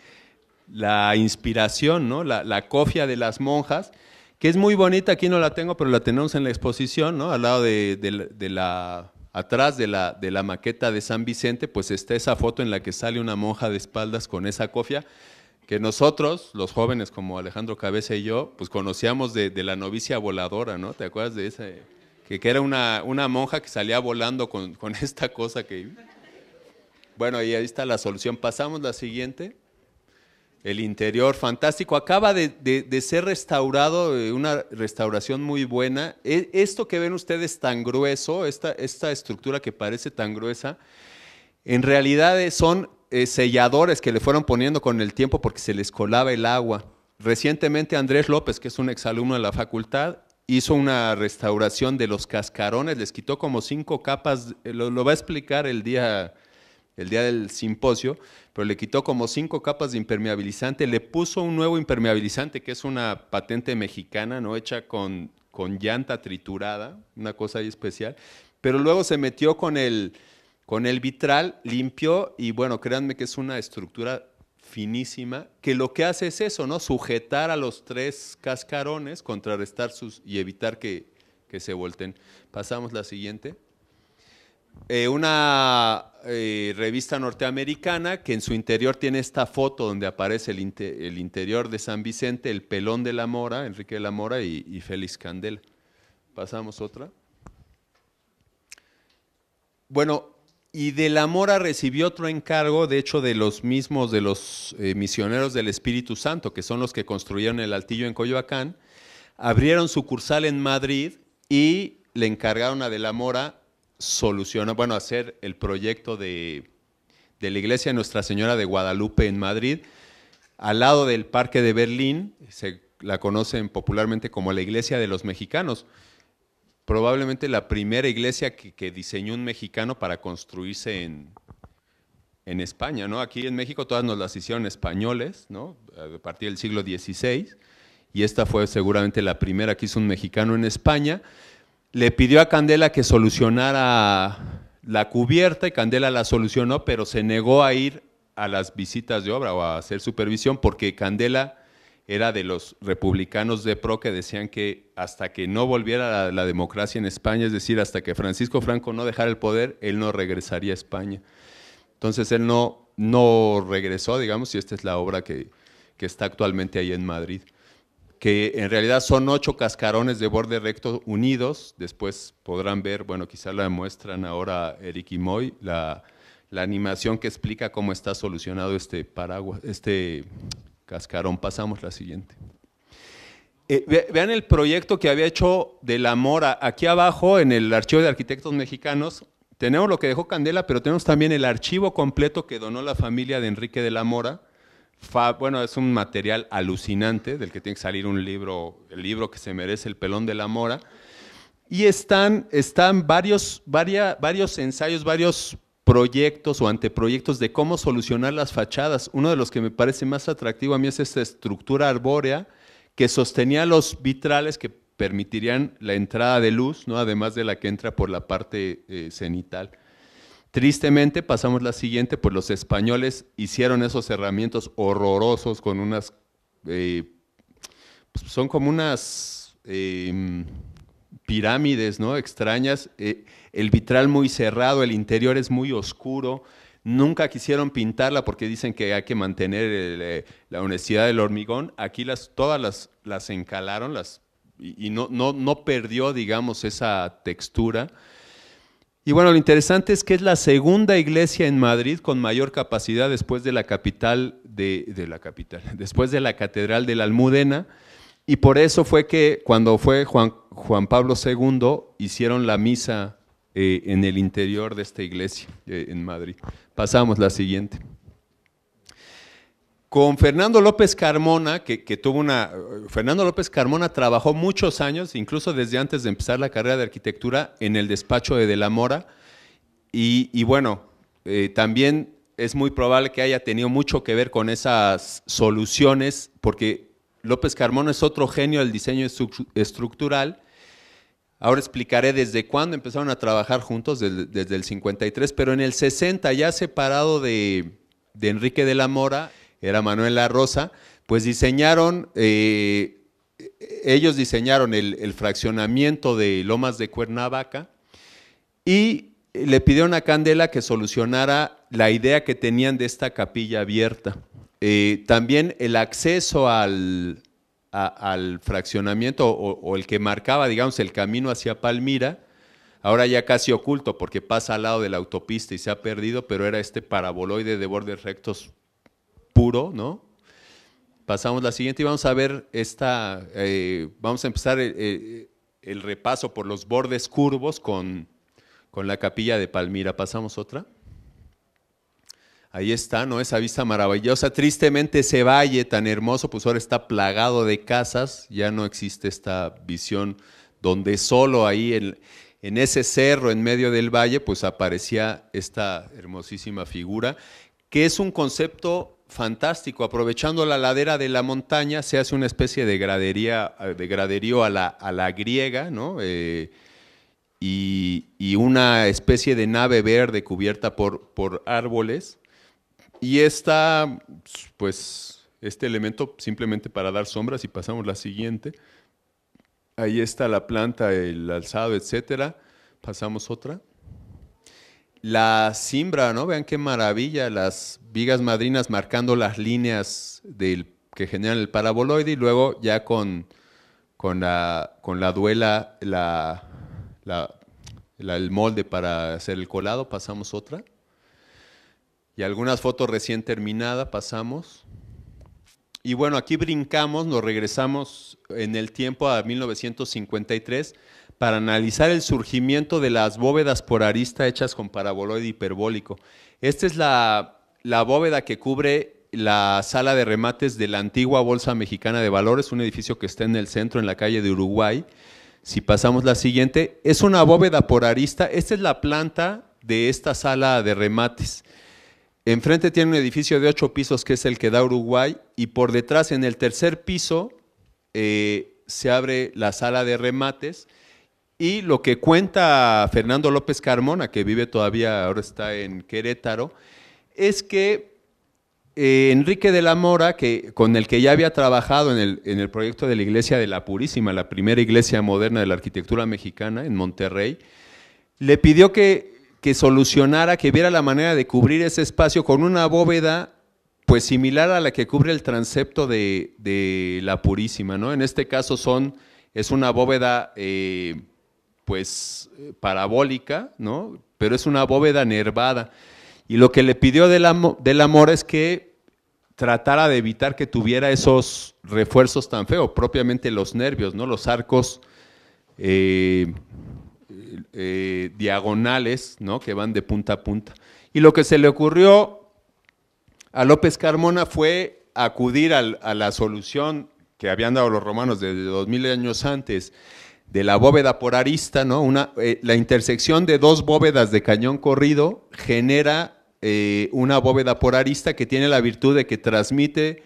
la inspiración, ¿no? La, cofia de las monjas, que es muy bonita, aquí no la tengo, pero la tenemos en la exposición, ¿no? Al lado de, la, atrás de la, maqueta de San Vicente, pues está esa foto en la que sale una monja de espaldas con esa cofia, que nosotros, los jóvenes como Alejandro Cabeza y yo, pues conocíamos de, la novicia voladora, ¿no? ¿Te acuerdas de esa? Que, era una, monja que salía volando con, con esta cosa que... Bueno, y ahí está la solución. Pasamos la siguiente. El interior, fantástico. Acaba de, ser restaurado, eh, una restauración muy buena. E, esto que ven ustedes tan grueso, esta, esta estructura que parece tan gruesa, en realidad eh, son eh, selladores que le fueron poniendo con el tiempo porque se les colaba el agua. Recientemente Andrés López, que es un exalumno de la facultad, hizo una restauración de los cascarones, les quitó como cinco capas, lo va a explicar el día el día del simposio, pero le quitó como cinco capas de impermeabilizante, le puso un nuevo impermeabilizante que es una patente mexicana, ¿no? Hecha con, con llanta triturada, una cosa ahí especial, pero luego se metió con el, con el vitral, limpió y bueno, créanme que es una estructura finísima, que lo que hace es eso, ¿no? Sujetar a los tres cascarones, contrarrestar sus y evitar que, que se volten. Pasamos la siguiente. Eh, una eh, revista norteamericana que en su interior tiene esta foto donde aparece el, interior de San Vicente, el pelón de la Mora, Enrique de la Mora y, Félix Candel. Pasamos otra. Bueno, y de la Mora recibió otro encargo, de hecho, de los mismos, de los eh, misioneros del Espíritu Santo, que son los que construyeron el altillo en Coyoacán. Abrieron sucursal en Madrid y le encargaron a de la Mora solucionó, bueno, hacer el proyecto de, la iglesia Nuestra Señora de Guadalupe en Madrid, al lado del Parque de Berlín, se la conocen popularmente como la iglesia de los mexicanos, probablemente la primera iglesia que, diseñó un mexicano para construirse en, en España, ¿no? Aquí en México todas nos las hicieron españoles, ¿no? Eh, a partir del siglo XVI, y esta fue seguramente la primera que hizo un mexicano en España, le pidió a Candela que solucionara la cubierta y Candela la solucionó, pero se negó a ir a las visitas de obra o a hacer supervisión porque Candela era de los republicanos de pro que decían que hasta que no volviera la, democracia en España, es decir, hasta que Francisco Franco no dejara el poder, él no regresaría a España. Entonces él no, no regresó, digamos, y esta es la obra que, que está actualmente ahí en Madrid que en realidad son ocho cascarones de borde recto unidos. Después podrán ver, bueno, quizá la demuestran ahora Eric y Moy, la, animación que explica cómo está solucionado este paraguas, este cascarón. Pasamos la siguiente. Eh, vean el proyecto que había hecho de la Mora. Aquí abajo, en el archivo de arquitectos mexicanos, tenemos lo que dejó Candela, pero tenemos también el archivo completo que donó la familia de Enrique de la Mora bueno, es un material alucinante del que tiene que salir un libro, el libro que se merece el pelón de la mora. Y están, están varios, varios ensayos, varios proyectos o anteproyectos de cómo solucionar las fachadas. Uno de los que me parece más atractivo a mí es esta estructura arbórea que sostenía los vitrales que permitirían la entrada de luz, ¿no? además de la que entra por la parte eh, cenital. Tristemente pasamos la siguiente, pues los españoles hicieron esos herramientas horrorosos con unas, eh, pues son como unas em, pirámides, ¿no? Extrañas, eh, el vitral muy cerrado, el interior es muy oscuro, nunca quisieron pintarla porque dicen que hay que mantener eh, la honestidad del hormigón, aquí las, todas las, las encalaron las, y, no, no perdió, digamos, esa textura. Y bueno, lo interesante es que es la segunda iglesia en Madrid con mayor capacidad después de la capital de, la capital, después de la catedral de la Almudena. Y por eso fue que cuando fue Juan, Juan Pablo II hicieron la misa eh, en el interior de esta iglesia eh, en Madrid. Pasamos la siguiente con Fernando López Carmona, que, tuvo una... Fernando López Carmona trabajó muchos años, incluso desde antes de empezar la carrera de arquitectura, en el despacho de De la Mora. Y, bueno, eh, también es muy probable que haya tenido mucho que ver con esas soluciones, porque López Carmona es otro genio del diseño estructural. Ahora explicaré desde cuándo empezaron a trabajar juntos, desde, el 53, pero en el 60, ya separado de, de Enrique de la Mora, era Manuel La Rosa, pues diseñaron, eh, ellos diseñaron el, fraccionamiento de Lomas de Cuernavaca y le pidieron a Candela que solucionara la idea que tenían de esta capilla abierta. Eh, también el acceso al, fraccionamiento o, o el que marcaba, digamos, el camino hacia Palmira, ahora ya casi oculto porque pasa al lado de la autopista y se ha perdido, pero era este paraboloide de bordes rectos puro, ¿no? Pasamos la siguiente y vamos a ver esta, eh, vamos a empezar eh, eh, el, repaso por los bordes curvos con, la capilla de Palmira. Pasamos otra. Ahí está, ¿no? Esa vista maravillosa. Tristemente ese valle tan hermoso, pues ahora está plagado de casas. Ya no existe esta visión donde solo ahí en, en ese cerro, en medio del valle, pues aparecía esta hermosísima figura, que es un concepto fantástico. Aprovechando la ladera de la montaña, se hace una especie de gradería, eh, de graderío a la, griega, ¿no? Eh, y, una especie de nave verde cubierta por, por árboles. Y está pues, este elemento simplemente para dar sombras, y pasamos la siguiente. Ahí está la planta, el alzado, etcétera. Pasamos otra la simbra, ¿no? Vean qué maravilla, las vigas madrinas marcando las líneas que generan el paraboloide y luego ya con, la, duela, el molde para hacer el colado, pasamos otra. Y algunas fotos recién terminadas pasamos. Y bueno, aquí brincamos, nos regresamos en el tiempo a 1953 para analizar el surgimiento de las bóvedas por arista hechas con paraboloide hiperbólico. Esta es la, bóveda que cubre la sala de remates de la antigua Bolsa Mexicana de Valores, un edificio que está en el centro, en la calle de Uruguay. Si pasamos la siguiente, es una bóveda por arista. Esta es la planta de esta sala de remates. Enfrente tiene un edificio de ocho pisos que es el que da Uruguay y por detrás, en el tercer piso, eh, se abre la sala de remates y lo que cuenta Fernando López Carmona, que vive todavía, ahora está en Querétaro, es que eh, Enrique de la Mora, que, con el que ya había trabajado en el, proyecto de la Iglesia de la Purísima, la primera iglesia moderna de la arquitectura mexicana en Monterrey, le pidió que, que solucionara, que viera la manera de cubrir ese espacio con una bóveda pues similar a la que cubre el transepto de, la Purísima. ¿no? En este caso son, es una bóveda eh, pues eh, parabólica, ¿no? Pero es una bóveda nervada. Y lo que le pidió del, amor es que tratara de evitar que tuviera esos refuerzos tan feos, propiamente los nervios, ¿no? Los arcos eh, eh, diagonales, ¿no? Que van de punta a punta. Y lo que se le ocurrió a López Carmona fue acudir a la solución que habían dado los romanos desde dos mil años antes de la bóveda por arista, ¿no? Una, eh, la intersección de dos bóvedas de cañón corrido genera eh, una bóveda por arista que tiene la virtud de que transmite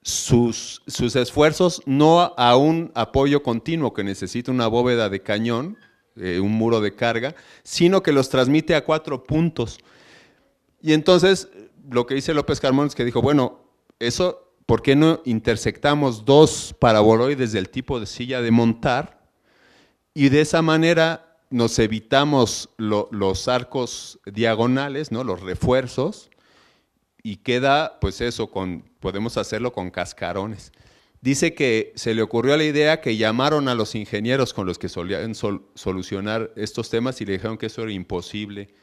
sus, sus esfuerzos no a un apoyo continuo que necesita una bóveda de cañón, eh, un muro de carga, sino que los transmite a cuatro puntos. Y entonces lo que dice López Carmón es que dijo, bueno, eso, ¿por qué no intersectamos dos paraboloides del tipo de silla de montar? Y de esa manera nos evitamos los arcos diagonales, ¿no? los refuerzos, y queda, pues eso, con, podemos hacerlo con cascarones. Dice que se le ocurrió la idea que llamaron a los ingenieros con los que solían solucionar estos temas y le dijeron que eso era imposible,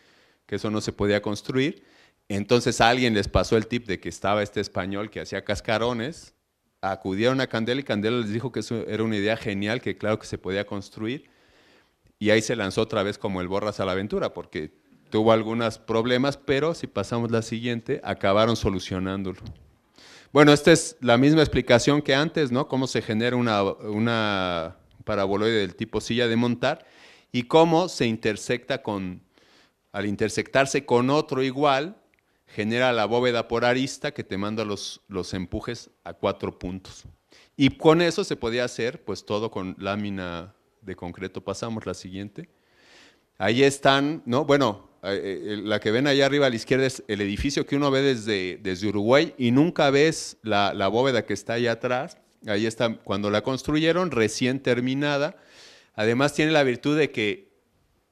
que eso no se podía construir. Entonces alguien les pasó el tip de que estaba este español que hacía cascarones acudieron a Candela y Candela les dijo que eso era una idea genial, que claro que se podía construir. Y ahí se lanzó otra vez como el Borras a la aventura, porque tuvo algunos problemas, pero si pasamos la siguiente, acabaron solucionándolo. Bueno, esta es la misma explicación que antes, ¿no? Cómo se genera una, una paraboloide del tipo silla de montar y cómo se intersecta con, al intersectarse con otro igual, genera la bóveda por arista que te manda los, los empujes a cuatro puntos. Y con eso se podía hacer, pues todo con lámina de concreto. Pasamos la siguiente. Ahí están, ¿no? Bueno, eh, eh, la que ven allá arriba a la izquierda es el edificio que uno ve desde, desde Uruguay y nunca ves la, bóveda que está allá atrás. Ahí está, cuando la construyeron, recién terminada. Además tiene la virtud de que,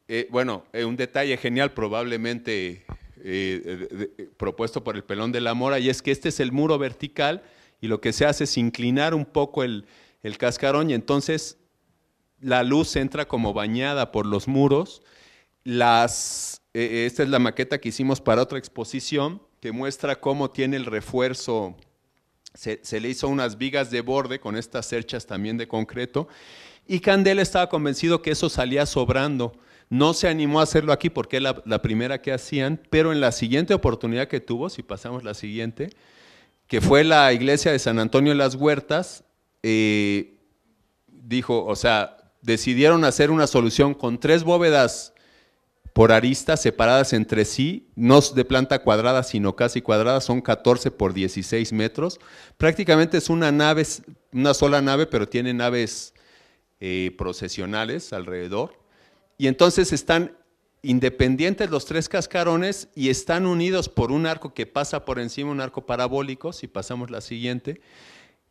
eh, bueno, un detalle genial probablemente eh, eh, propuesto por el Pelón de la Mora, y es que este es el muro vertical y lo que se hace es inclinar un poco el, cascarón y entonces la luz entra como bañada por los muros. Eh, esta es la maqueta que hicimos para otra exposición que muestra cómo tiene el refuerzo. Se, se le hizo unas vigas de borde con estas cerchas también de concreto y Candela estaba convencido que eso salía sobrando no se animó a hacerlo aquí porque era la, primera que hacían, pero en la siguiente oportunidad que tuvo, si pasamos la siguiente, que fue la iglesia de San Antonio de las Huertas, eh, dijo, o sea, decidieron hacer una solución con tres bóvedas por aristas separadas entre sí, no de planta cuadrada, sino casi cuadrada, son 14 por 16 metros. Prácticamente es una nave, una sola nave, pero tiene naves eh, procesionales alrededor. Y entonces están independientes los tres cascarones y están unidos por un arco que pasa por encima, un arco parabólico, si pasamos la siguiente,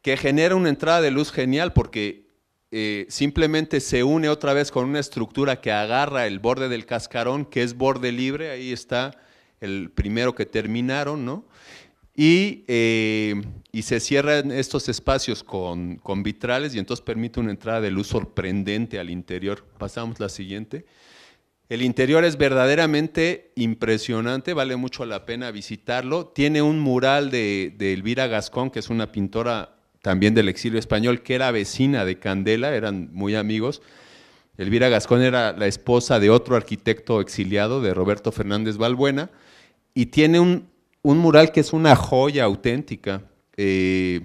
que genera una entrada de luz genial porque eh, simplemente se une otra vez con una estructura que agarra el borde del cascarón, que es borde libre, ahí está el primero que terminaron, ¿no? Eh, y, se cierran estos espacios con, vitrales y entonces permite una entrada de luz sorprendente al interior. Pasamos la siguiente. El interior es verdaderamente impresionante, vale mucho la pena visitarlo. Tiene un mural de, de Elvira Gascón, que es una pintora también del exilio español, que era vecina de Candela, eran muy amigos. Elvira Gascón era la esposa de otro arquitecto exiliado, de Roberto Fernández Balbuena, y tiene un un mural que es una joya auténtica. Eh,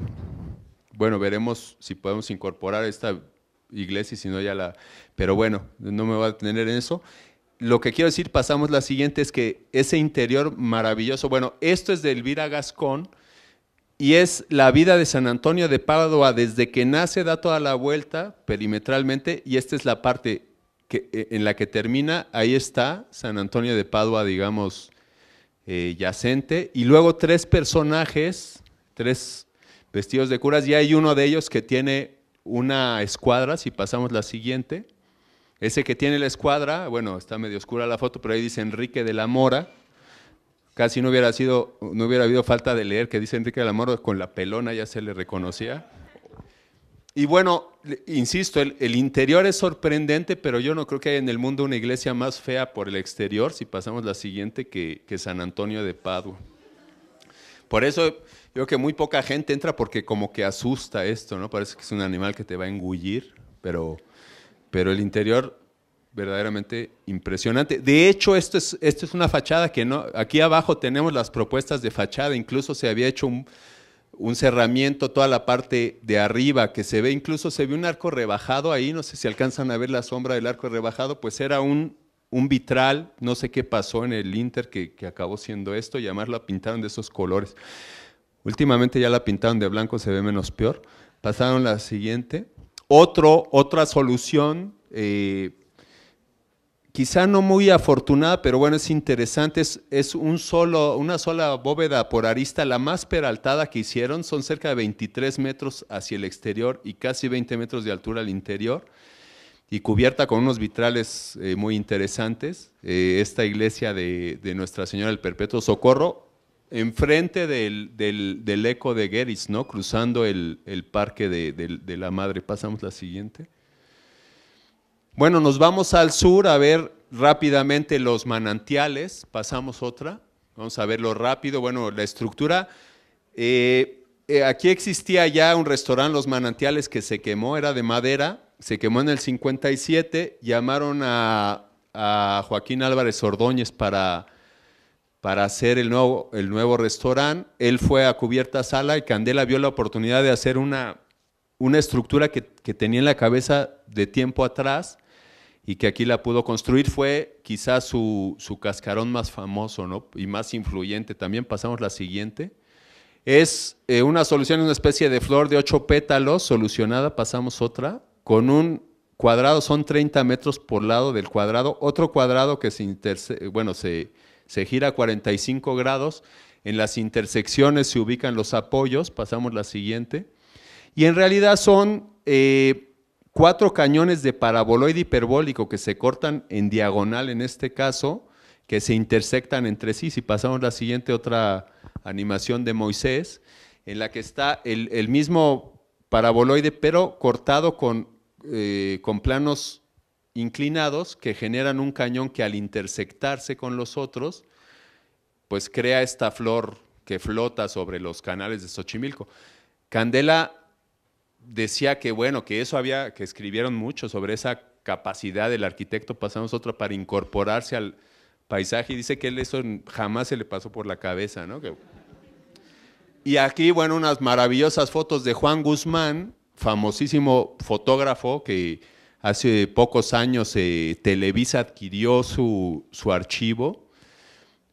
bueno, veremos si podemos incorporar esta iglesia, si no ya la... Pero bueno, no me voy a detener en eso. Lo que quiero decir, pasamos la siguiente, es que ese interior maravilloso, bueno, esto es de Elvira Gascón y es la vida de San Antonio de Padua, desde que nace da toda la vuelta perimetralmente y esta es la parte que, eh, en la que termina, ahí está San Antonio de Padua, digamos, eh, yacente, y luego tres personajes, tres vestidos de curas, y hay uno de ellos que tiene una escuadra, si pasamos la siguiente, ese que tiene la escuadra, bueno, está medio oscura la foto, pero ahí dice Enrique de la Mora, casi no hubiera sido, no hubiera habido falta de leer que dice Enrique de la Mora, con la pelona ya se le reconocía. Y bueno, insisto, el, interior es sorprendente, pero yo no creo que haya en el mundo una iglesia más fea por el exterior, si pasamos la siguiente, que, San Antonio de Padua. Por eso yo creo que muy poca gente entra porque como que asusta esto, ¿no? Parece que es un animal que te va a engullir, pero, pero el interior verdaderamente impresionante. De hecho, esto es, esto es una fachada que no... Aquí abajo tenemos las propuestas de fachada, incluso se había hecho un un cerramiento, toda la parte de arriba que se ve, incluso se ve un arco rebajado ahí, no sé si alcanzan a ver la sombra del arco rebajado, pues era un, un vitral, no sé qué pasó en el Inter que, acabó siendo esto, y pintaron de esos colores. Últimamente ya la pintaron de blanco, se ve menos peor. Pasaron la siguiente. Otro, otra solución eh, quizá no muy afortunada, pero bueno, es interesante, es, un solo, una sola bóveda por arista, la más peraltada que hicieron, son cerca de 23 metros hacia el exterior y casi 20 metros de altura al interior, y cubierta con unos vitrales eh, muy interesantes. Eh, esta iglesia de, Nuestra Señora del Perpetuo Socorro, enfrente del, del, del eco de Geris, ¿no? cruzando el, parque de la Madre. Pasamos la siguiente. Bueno, nos vamos al sur a ver rápidamente los manantiales. Pasamos otra. Vamos a verlo rápido. Bueno, la estructura. Eh, eh, aquí existía ya un restaurante, Los Manantiales, que se quemó, era de madera. Se quemó en el 57. Llamaron a, Joaquín Álvarez Ordóñez para, para hacer el nuevo, el nuevo restaurante. Él fue a cubierta sala y Candela vio la oportunidad de hacer una, estructura que, que tenía en la cabeza de tiempo atrás y que aquí la pudo construir, fue quizás su, cascarón más famoso y más influyente. También pasamos la siguiente. Es eh, una solución, una especie de flor de ocho pétalos solucionada, pasamos otra, con un cuadrado, son 30 metros por lado del cuadrado, otro cuadrado que se, bueno, se, se gira 45 grados, en las intersecciones se ubican los apoyos, pasamos la siguiente, y en realidad son... Eh, cuatro cañones de paraboloide hiperbólico que se cortan en diagonal en este caso, que se intersectan entre sí. Si pasamos a la siguiente otra animación de Moisés, en la que está el, mismo paraboloide, pero cortado con, eh, con planos inclinados que generan un cañón que al intersectarse con los otros, pues crea esta flor que flota sobre los canales de Xochimilco. Candela decía que bueno, que eso había, que escribieron mucho sobre esa capacidad del arquitecto pasamos otra para incorporarse al paisaje y dice que él eso jamás se le pasó por la cabeza, ¿no? Y aquí, bueno, unas maravillosas fotos de Juan Guzmán, famosísimo fotógrafo que hace pocos años eh, Televisa adquirió su, su archivo.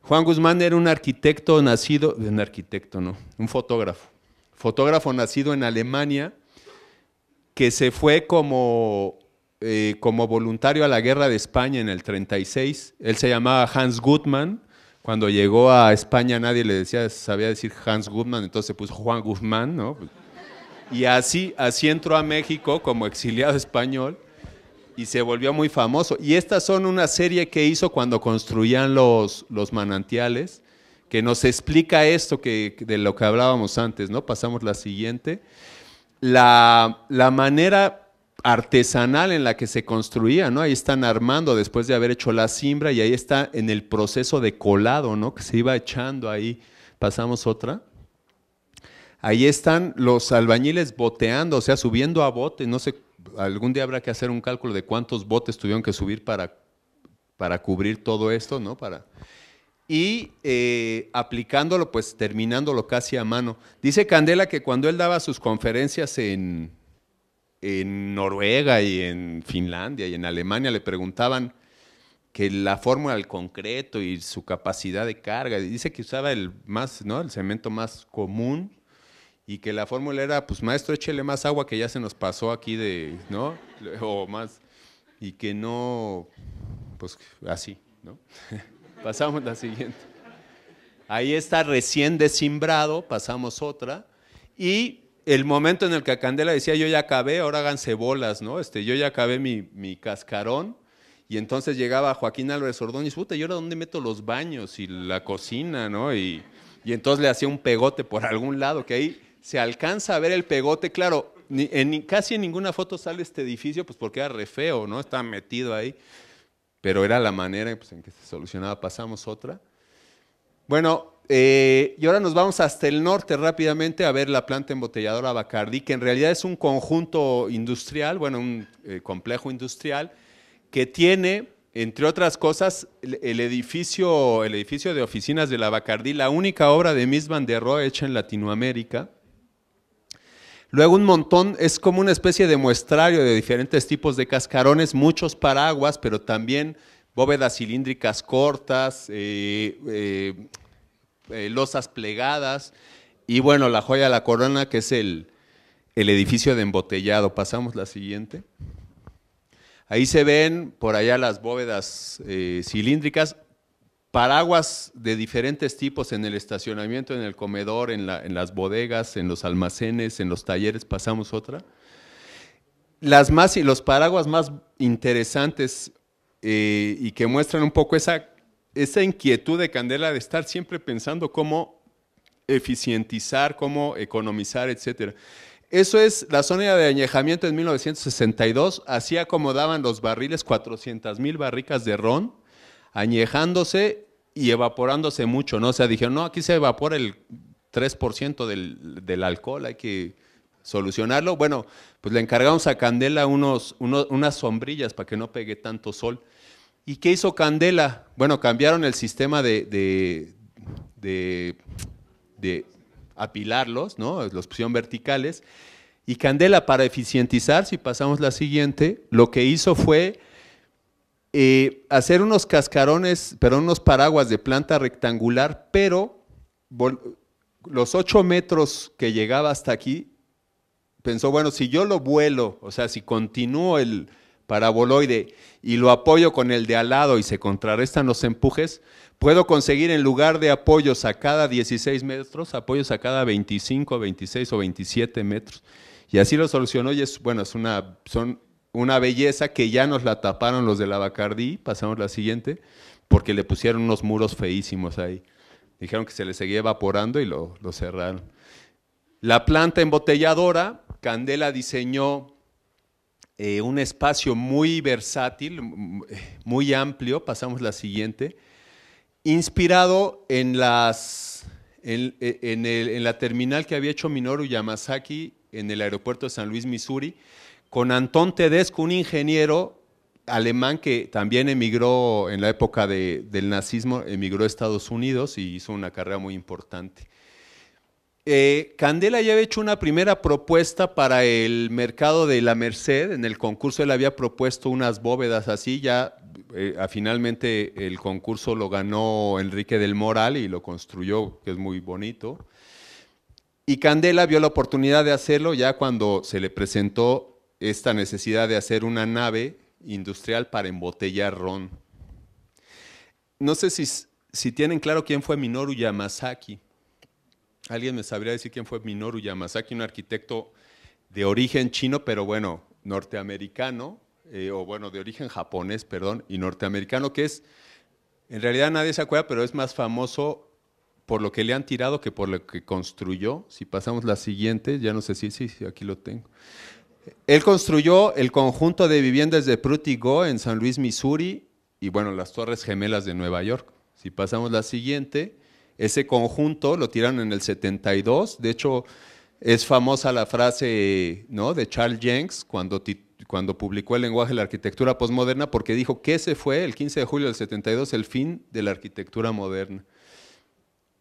Juan Guzmán era un arquitecto nacido, un arquitecto no, un fotógrafo, fotógrafo nacido en Alemania, que se fue como, eh, como voluntario a la guerra de España en el 36. Él se llamaba Hans Gutmann. Cuando llegó a España nadie le decía, sabía decir Hans Gutmann, entonces puso Juan Guzmán, ¿no? Y así, así entró a México como exiliado español y se volvió muy famoso. Y estas son una serie que hizo cuando construían los, los manantiales, que nos explica esto que, de lo que hablábamos antes, ¿no? Pasamos la siguiente la, manera artesanal en la que se construía, ¿no? Ahí están armando después de haber hecho la simbra y ahí está en el proceso de colado, ¿no? Que se iba echando ahí. Pasamos otra. Ahí están los albañiles boteando, o sea, subiendo a bote. No sé, algún día habrá que hacer un cálculo de cuántos botes tuvieron que subir para, para cubrir todo esto, ¿no? Para, y eh, aplicándolo, pues terminándolo casi a mano. Dice Candela que cuando él daba sus conferencias en, Noruega y en Finlandia y en Alemania, le preguntaban que la fórmula del concreto y su capacidad de carga, dice que usaba el, más, ¿no? el cemento más común y que la fórmula era, pues maestro, échele más agua que ya se nos pasó aquí de, ¿no? O más, y que no, pues así, ¿no? Pasamos la siguiente. Ahí está recién desimbrado, pasamos otra. Y el momento en el que Candela decía, yo ya acabé, ahora háganse bolas, ¿no? Este, yo ya acabé mi, cascarón. Y entonces llegaba Joaquín Álvarez Ordóñez, puta, ¿y ahora dónde meto los baños y la cocina, no? Y, y entonces le hacía un pegote por algún lado, que ahí se alcanza a ver el pegote. Claro, en, casi en ninguna foto sale este edificio, pues porque era re feo, ¿no? Está metido ahí pero era la manera pues, en que se solucionaba. Pasamos otra. Bueno, eh, y ahora nos vamos hasta el norte rápidamente a ver la planta embotelladora Bacardi, que en realidad es un conjunto industrial, bueno, un eh, complejo industrial, que tiene, entre otras cosas, el, edificio, el edificio de oficinas de la Bacardi, la única obra de Miss Van der Rohe hecha en Latinoamérica Luego un montón, es como una especie de muestrario de diferentes tipos de cascarones, muchos paraguas, pero también bóvedas cilíndricas cortas, eh, eh, eh, losas plegadas y bueno, la joya de la corona que es el, edificio de embotellado. Pasamos la siguiente. Ahí se ven por allá las bóvedas cilíndricas paraguas de diferentes tipos en el estacionamiento, en el comedor, en, las bodegas, en los almacenes, en los talleres, pasamos otra. Las más, los paraguas más interesantes eh, y que muestran un poco esa, esa inquietud de Candela de estar siempre pensando cómo eficientizar, cómo economizar, etcétera. Eso es la zona de añejamiento en 1962. Así acomodaban los barriles, 400.000 barricas de ron añejándose y evaporándose mucho, ¿no? O sea, dijeron, no, aquí se evapora el 3% del, alcohol, hay que solucionarlo. Bueno, pues le encargamos a Candela unos, unas sombrillas para que no pegue tanto sol. ¿Y qué hizo Candela? Bueno, cambiaron el sistema de, de, de, de apilarlos, ¿no? Los pusieron verticales. Y Candela, para eficientizar, si pasamos la siguiente, lo que hizo fue hacer unos cascarones, pero unos paraguas de planta rectangular, pero los 8 metros que llegaba hasta aquí, pensó, bueno, si yo lo vuelo, o sea, si continúo el paraboloide y lo apoyo con el de al lado y se contrarrestan los empujes, puedo conseguir en lugar de apoyos a cada 16 metros, apoyos a cada 25, 26 o 27 metros. Y así lo solucionó y es, bueno, es una, son una belleza que ya nos la taparon los de la pasamos la siguiente, porque le pusieron unos muros feísimos ahí. Dijeron que se le seguía evaporando y lo, cerraron. La planta embotelladora, Candela diseñó eh, un espacio muy versátil, muy amplio, pasamos la siguiente, inspirado en, las, en, e, en la terminal que había hecho Minoru Yamazaki en el aeropuerto de San Luis, Missouri, con Antón Tedesco, un ingeniero alemán que también emigró en la época del nazismo, emigró a Estados Unidos y hizo una carrera muy importante. Eh, Candela ya había hecho una primera propuesta para el mercado de la Merced, en el concurso él había propuesto unas bóvedas así, ya eh, finalmente el concurso lo ganó Enrique del Moral y lo construyó, que es muy bonito. Y Candela vio la oportunidad de hacerlo ya cuando se le presentó esta necesidad de hacer una nave industrial para embotellar ron. No sé si, tienen claro quién fue Minoru Yamazaki, ¿Alguien me sabría decir quién fue Minoru Yamasaki? Un arquitecto de origen chino, pero bueno, norteamericano, eh, o bueno, de origen japonés, perdón, y norteamericano, que es, en realidad nadie se acuerda, pero es más famoso por lo que le han tirado que por lo que construyó. Si pasamos la siguiente, ya no sé si, aquí lo tengo. Él construyó el conjunto de viviendas de Prutigo en San Luis, Missouri, y bueno, las Torres Gemelas de Nueva York. Si pasamos la siguiente, ese conjunto lo tiraron en el 72. De hecho, es famosa la frase ¿no? de Charles Jenks cuando, cuando publicó el lenguaje de la arquitectura postmoderna porque dijo que ese fue el 15 de julio del 72 el fin de la arquitectura moderna.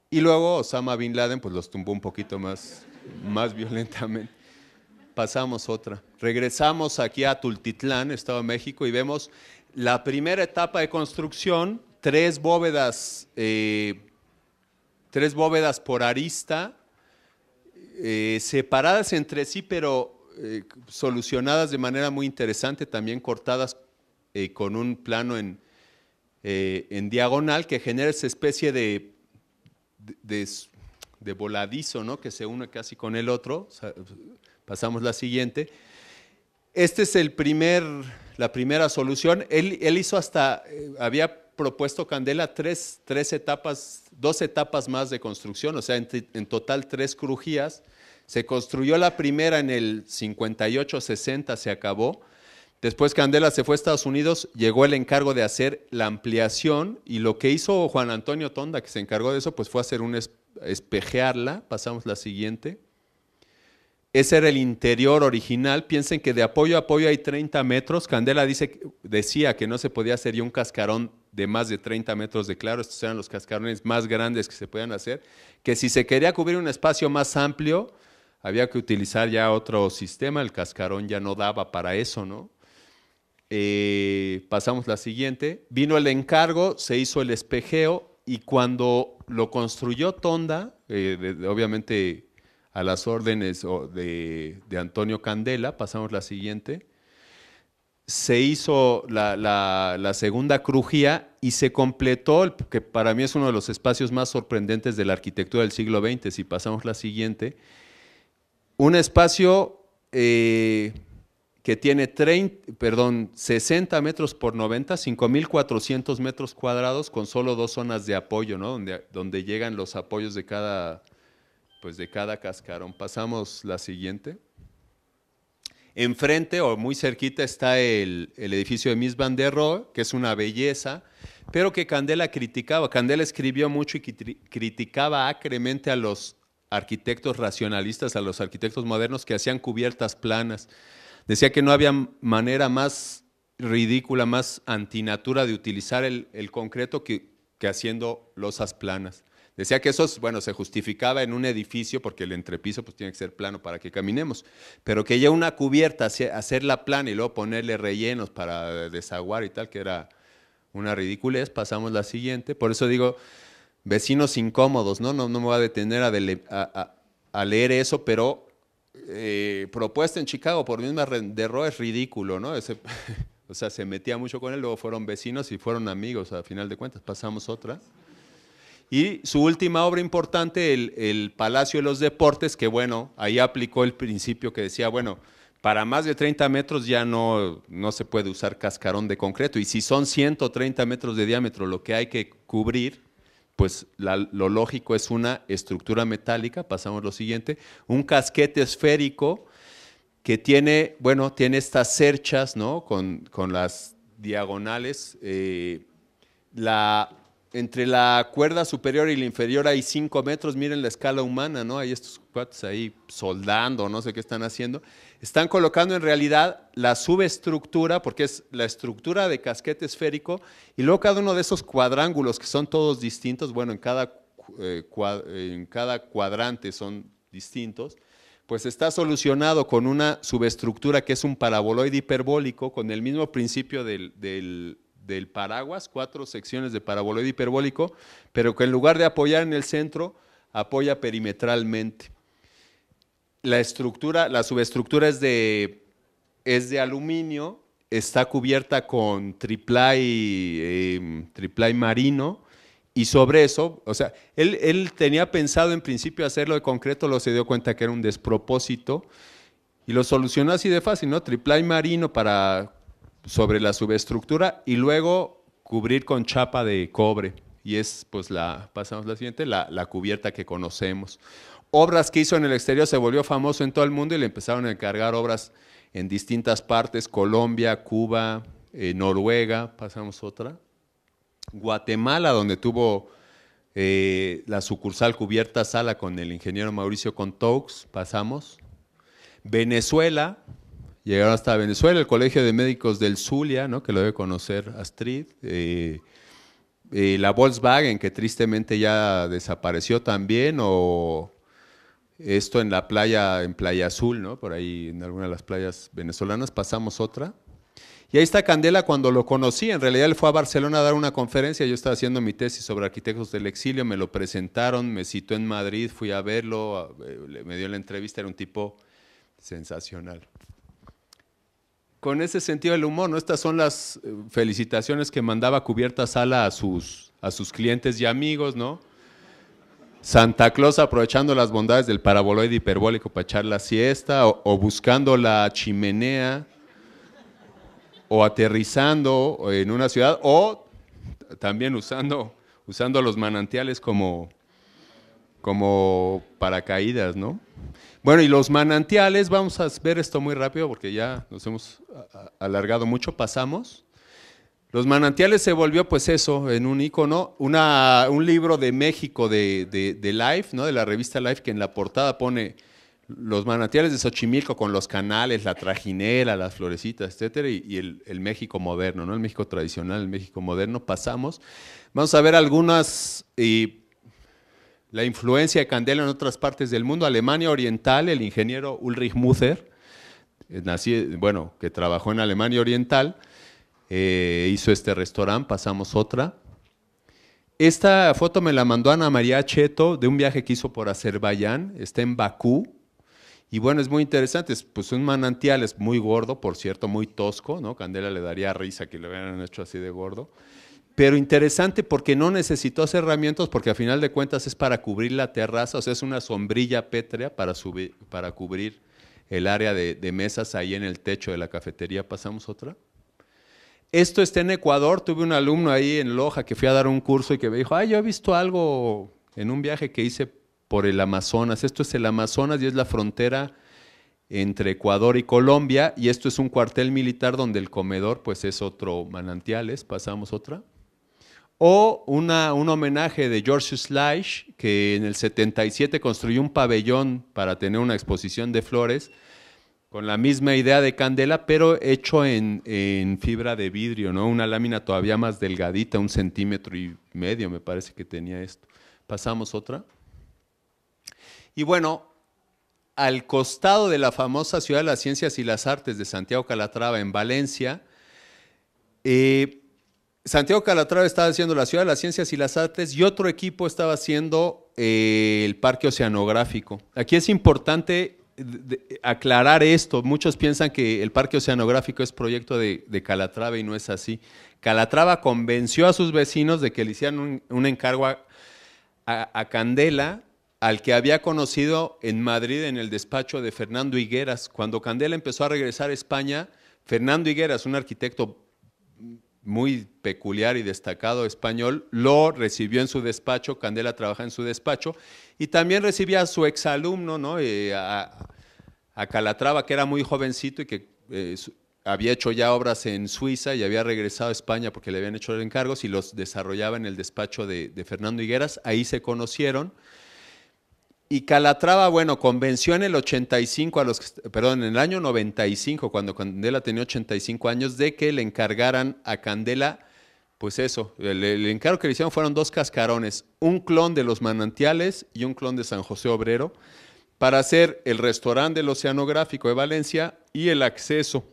Y luego Osama Bin Laden pues los tumbó un poquito más, más violentamente pasamos otra. Regresamos aquí a Tultitlán, Estado de México, y vemos la primera etapa de construcción, tres bóvedas, eh, tres bóvedas por arista, eh, separadas entre sí, pero eh, solucionadas de manera muy interesante, también cortadas con un plano en, diagonal que genera esa especie de, de, voladizo, ¿no? que se une casi con el otro. Pasamos la siguiente. Este es el primer, la primera solución. Él, él hizo hasta, eh, había propuesto Candela tres, etapas, dos etapas más de construcción, o sea, en, total tres crujías. Se construyó la primera en el 58-60, se acabó. Después Candela se fue a Estados Unidos, llegó el encargo de hacer la ampliación y lo que hizo Juan Antonio Tonda, que se encargó de eso, pues fue hacer un espejearla. Pasamos la siguiente. Ese era el interior original. Piensen que de apoyo a apoyo hay 30 metros. Candela dice, decía que no se podía hacer ya un cascarón de más de 30 metros de claro. Estos eran los cascarones más grandes que se podían hacer. Que si se quería cubrir un espacio más amplio, había que utilizar ya otro sistema. El cascarón ya no daba para eso, ¿no? Eh, pasamos la siguiente. Vino el encargo, se hizo el espejeo y cuando lo construyó Tonda, eh, obviamente a las órdenes de, Antonio Candela, pasamos la siguiente, se hizo la, segunda crujía y se completó, el, que para mí es uno de los espacios más sorprendentes de la arquitectura del siglo XX, si pasamos la siguiente, un espacio eh, que tiene 30, perdón, 60 metros por 90, 5.400 metros cuadrados con solo dos zonas de apoyo, donde, donde llegan los apoyos de cada pues de cada cascarón. Pasamos la siguiente. Enfrente o muy cerquita está el, edificio de Miss Van que es una belleza, pero que Candela criticaba. Candela escribió mucho y criticaba acremente a los arquitectos racionalistas, a los arquitectos modernos que hacían cubiertas planas. Decía que no había manera más ridícula, más antinatura de utilizar el, concreto que, que haciendo losas planas. Decía que eso, bueno, se justificaba en un edificio porque el entrepiso pues tiene que ser plano para que caminemos, pero que ya una cubierta, hacerla plana y luego ponerle rellenos para desaguar y tal, que era una ridiculez, pasamos la siguiente. Por eso digo, vecinos incómodos, ¿no? No, no me voy a detener a, leer eso, pero eh, propuesta en Chicago por misma de Roe es ridículo, ¿no? o sea, se metía mucho con él, luego fueron vecinos y fueron amigos, a final de cuentas. Pasamos otra. Y su última obra importante, el, Palacio de los Deportes, que bueno, ahí aplicó el principio que decía, bueno, para más de 30 metros ya no, no se puede usar cascarón de concreto. Y si son 130 metros de diámetro lo que hay que cubrir, pues lo lógico es una estructura metálica, pasamos lo siguiente, un casquete esférico que tiene, bueno, tiene estas cerchas, ¿no? Con, las diagonales. Eh, la, entre la cuerda superior y la inferior hay 5 metros, miren la escala humana, ¿no? Hay estos cuates ahí soldando, no sé qué están haciendo. Están colocando en realidad la subestructura, porque es la estructura de casquete esférico, y luego cada uno de esos cuadrángulos que son todos distintos, bueno, en cada, eh, en cada cuadrante son distintos, pues está solucionado con una subestructura que es un paraboloide hiperbólico, con el mismo principio del del paraguas, cuatro secciones de paraboloide hiperbólico, pero que en lugar de apoyar en el centro, apoya perimetralmente. La estructura, la subestructura es de, es de aluminio, está cubierta con triplay, eh, marino, y sobre eso, o sea, él, tenía pensado en principio hacerlo de concreto, lo se dio cuenta que era un despropósito, y lo solucionó así de fácil, ¿no? Triplay marino para sobre la subestructura y luego cubrir con chapa de cobre. Y es, pues, la, pasamos la siguiente, la, cubierta que conocemos. Obras que hizo en el exterior, se volvió famoso en todo el mundo y le empezaron a encargar obras en distintas partes, Colombia, Cuba, eh, Noruega, pasamos otra, Guatemala, donde tuvo eh, la sucursal cubierta sala con el ingeniero Mauricio Contaux, pasamos, Venezuela, Llegaron hasta Venezuela, el Colegio de Médicos del Zulia, ¿no? que lo debe conocer Astrid. Eh, eh, la Volkswagen, que tristemente ya desapareció también, o esto en la playa, en Playa Azul, ¿no? por ahí en alguna de las playas venezolanas, pasamos otra. Y ahí está Candela cuando lo conocí. En realidad él fue a Barcelona a dar una conferencia. Yo estaba haciendo mi tesis sobre arquitectos del exilio. Me lo presentaron, me citó en Madrid, fui a verlo, eh, me dio la entrevista. Era un tipo sensacional con ese sentido del humor, ¿no? Estas son las eh, felicitaciones que mandaba cubierta sala a sus, a sus clientes y amigos, ¿no? Santa Claus aprovechando las bondades del paraboloide hiperbólico para echar la siesta, o, o buscando la chimenea, o aterrizando en una ciudad, o también usando, usando los manantiales como, como paracaídas, ¿no? Bueno, y los manantiales, vamos a ver esto muy rápido porque ya nos hemos alargado mucho, pasamos. Los manantiales se volvió pues eso, en un icono, una, un libro de México de, de, Life, ¿no? de la revista Life, que en la portada pone los manantiales de Xochimilco con los canales, la trajinera, las florecitas, etcétera, y, el, México moderno, ¿no? el México tradicional, el México moderno, pasamos. Vamos a ver algunas... Y, la influencia de Candela en otras partes del mundo. Alemania Oriental, el ingeniero Ulrich Muther, eh, bueno, que trabajó en Alemania Oriental, eh, hizo este restaurante, pasamos otra. Esta foto me la mandó Ana María Cheto de un viaje que hizo por Azerbaiyán, está en Bakú. Y bueno, es muy interesante, es, pues un manantial, es muy gordo, por cierto, muy tosco, ¿no? Candela le daría risa que lo hubieran hecho así de gordo pero interesante porque no necesitó herramientas porque al final de cuentas es para cubrir la terraza, o sea, es una sombrilla pétrea para, subir, para cubrir el área de, de, mesas ahí en el techo de la cafetería. ¿Pasamos otra? Esto está en Ecuador, tuve un alumno ahí en Loja que fui a dar un curso y que me dijo, ay, yo he visto algo en un viaje que hice por el Amazonas, esto es el Amazonas y es la frontera entre Ecuador y Colombia y esto es un cuartel militar donde el comedor pues es otro manantiales, pasamos otra. O una, un homenaje de George Slash que en el 77 construyó un pabellón para tener una exposición de flores, con la misma idea de candela, pero hecho en, fibra de vidrio, ¿no? Una lámina todavía más delgadita, un centímetro y medio, me parece que tenía esto. Pasamos otra. Y bueno, al costado de la famosa Ciudad de las Ciencias y las Artes de Santiago Calatrava, en Valencia, eh, Santiago Calatrava estaba haciendo la Ciudad de las Ciencias y las Artes y otro equipo estaba haciendo eh, el Parque Oceanográfico. Aquí es importante aclarar esto. Muchos piensan que el Parque Oceanográfico es proyecto de, Calatrava y no es así. Calatrava convenció a sus vecinos de que le hicieran un, encargo a Candela al que había conocido en Madrid en el despacho de Fernando Higueras. Cuando Candela empezó a regresar a España, Fernando Higueras, un arquitecto muy peculiar y destacado español, lo recibió en su despacho, Candela trabaja en su despacho, y también recibía a su exalumno, ¿no? Eh, a, Calatrava, que era muy jovencito y que eh, había hecho ya obras en Suiza y había regresado a España porque le habían hecho encargos y los desarrollaba en el despacho de Fernando Higueras, ahí se conocieron. Y Calatrava, bueno, convenció en el 85 a los, perdón, en el año 95, cuando Candela tenía 85 años, de que le encargaran a Candela, pues eso, el, el, encargo que le hicieron fueron dos cascarones, un clon de los manantiales y un clon de San José Obrero, para hacer el restaurante del Oceanográfico de Valencia y el acceso.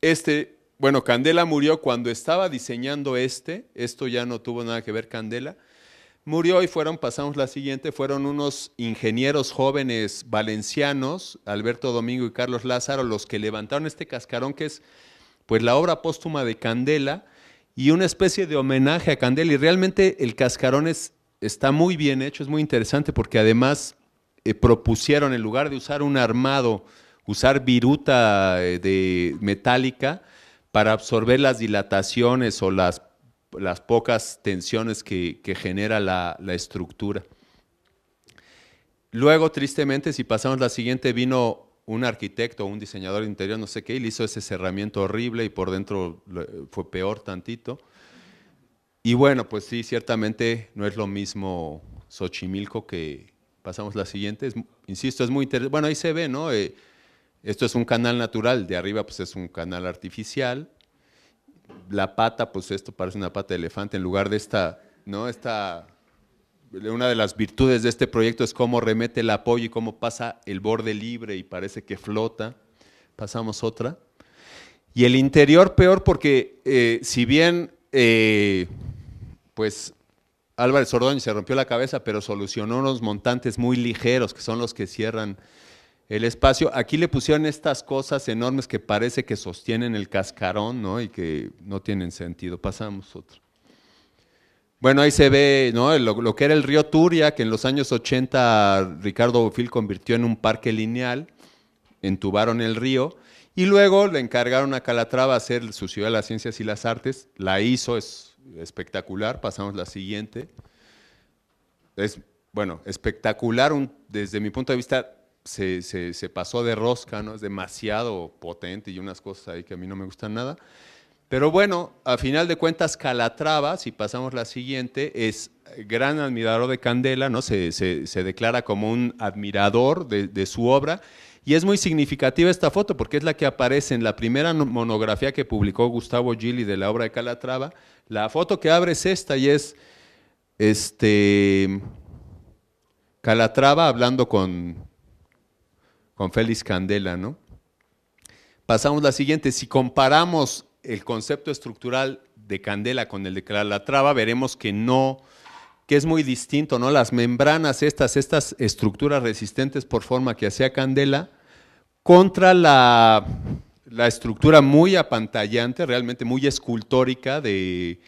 Este, bueno, Candela murió cuando estaba diseñando este, esto ya no tuvo nada que ver Candela, Murió y fueron, pasamos la siguiente, fueron unos ingenieros jóvenes valencianos, Alberto Domingo y Carlos Lázaro, los que levantaron este cascarón que es pues la obra póstuma de Candela y una especie de homenaje a Candela. Y realmente el cascarón es, está muy bien hecho, es muy interesante porque además eh, propusieron, en lugar de usar un armado, usar viruta eh, de metálica para absorber las dilataciones o las las pocas tensiones que, genera la, estructura. Luego, tristemente, si pasamos la siguiente, vino un arquitecto, un diseñador interior, no sé qué, y le hizo ese cerramiento horrible y por dentro eh, fue peor tantito. Y bueno, pues sí, ciertamente no es lo mismo Xochimilco que pasamos la siguiente. insisto, es muy interesante. Bueno, ahí se ve, ¿no? Eh, esto es un canal natural, de arriba pues es un canal artificial la pata, pues esto parece una pata de elefante, en lugar de esta, ¿no? Esta, una de las virtudes de este proyecto es cómo remete el apoyo y cómo pasa el borde libre y parece que flota. Pasamos otra. Y el interior peor porque eh, si bien, eh, pues Álvarez Ordóñez se rompió la cabeza, pero solucionó unos montantes muy ligeros que son los que cierran el espacio. Aquí le pusieron estas cosas enormes que parece que sostienen el cascarón, ¿no? Y que no tienen sentido. Pasamos otro. Bueno, ahí se ve ¿no? lo, que era el río Turia, que en los años 80 Ricardo Bofil convirtió en un parque lineal, entubaron el río y luego le encargaron a Calatrava hacer su ciudad de las ciencias y las artes. La hizo, es espectacular. Pasamos la siguiente. Es, bueno, espectacular desde mi punto de vista se, pasó de rosca, ¿no? Es demasiado potente y unas cosas ahí que a mí no me gustan nada. Pero bueno, a final de cuentas, Calatrava, si pasamos la siguiente, es gran admirador de Candela, ¿no? Se, declara como un admirador de, su obra. Y es muy significativa esta foto porque es la que aparece en la primera monografía que publicó Gustavo Gili de la obra de Calatrava. La foto que abre es esta y es este Calatrava hablando con con Félix Candela, ¿no? Pasamos a la siguiente. Si comparamos el concepto estructural de Candela con el de Calatrava, veremos que no, que es muy distinto, ¿no? Las membranas, estas, estas estructuras resistentes por forma que hacía Candela, contra la, estructura muy apantallante, realmente muy escultórica de,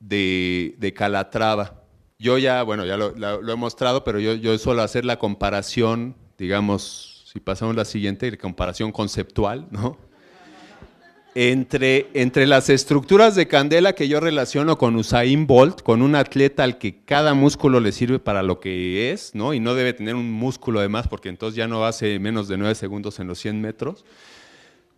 de, Calatrava. Yo ya, bueno, ya lo, he mostrado, pero yo, yo suelo hacer la comparación digamos, si pasamos a la siguiente, comparación conceptual, ¿no? Entre, entre las estructuras de candela que yo relaciono con Usain Bolt, con un atleta al que cada músculo le sirve para lo que es, ¿no? Y no debe tener un músculo de más porque entonces ya no hace menos de nueve segundos en los 100 metros.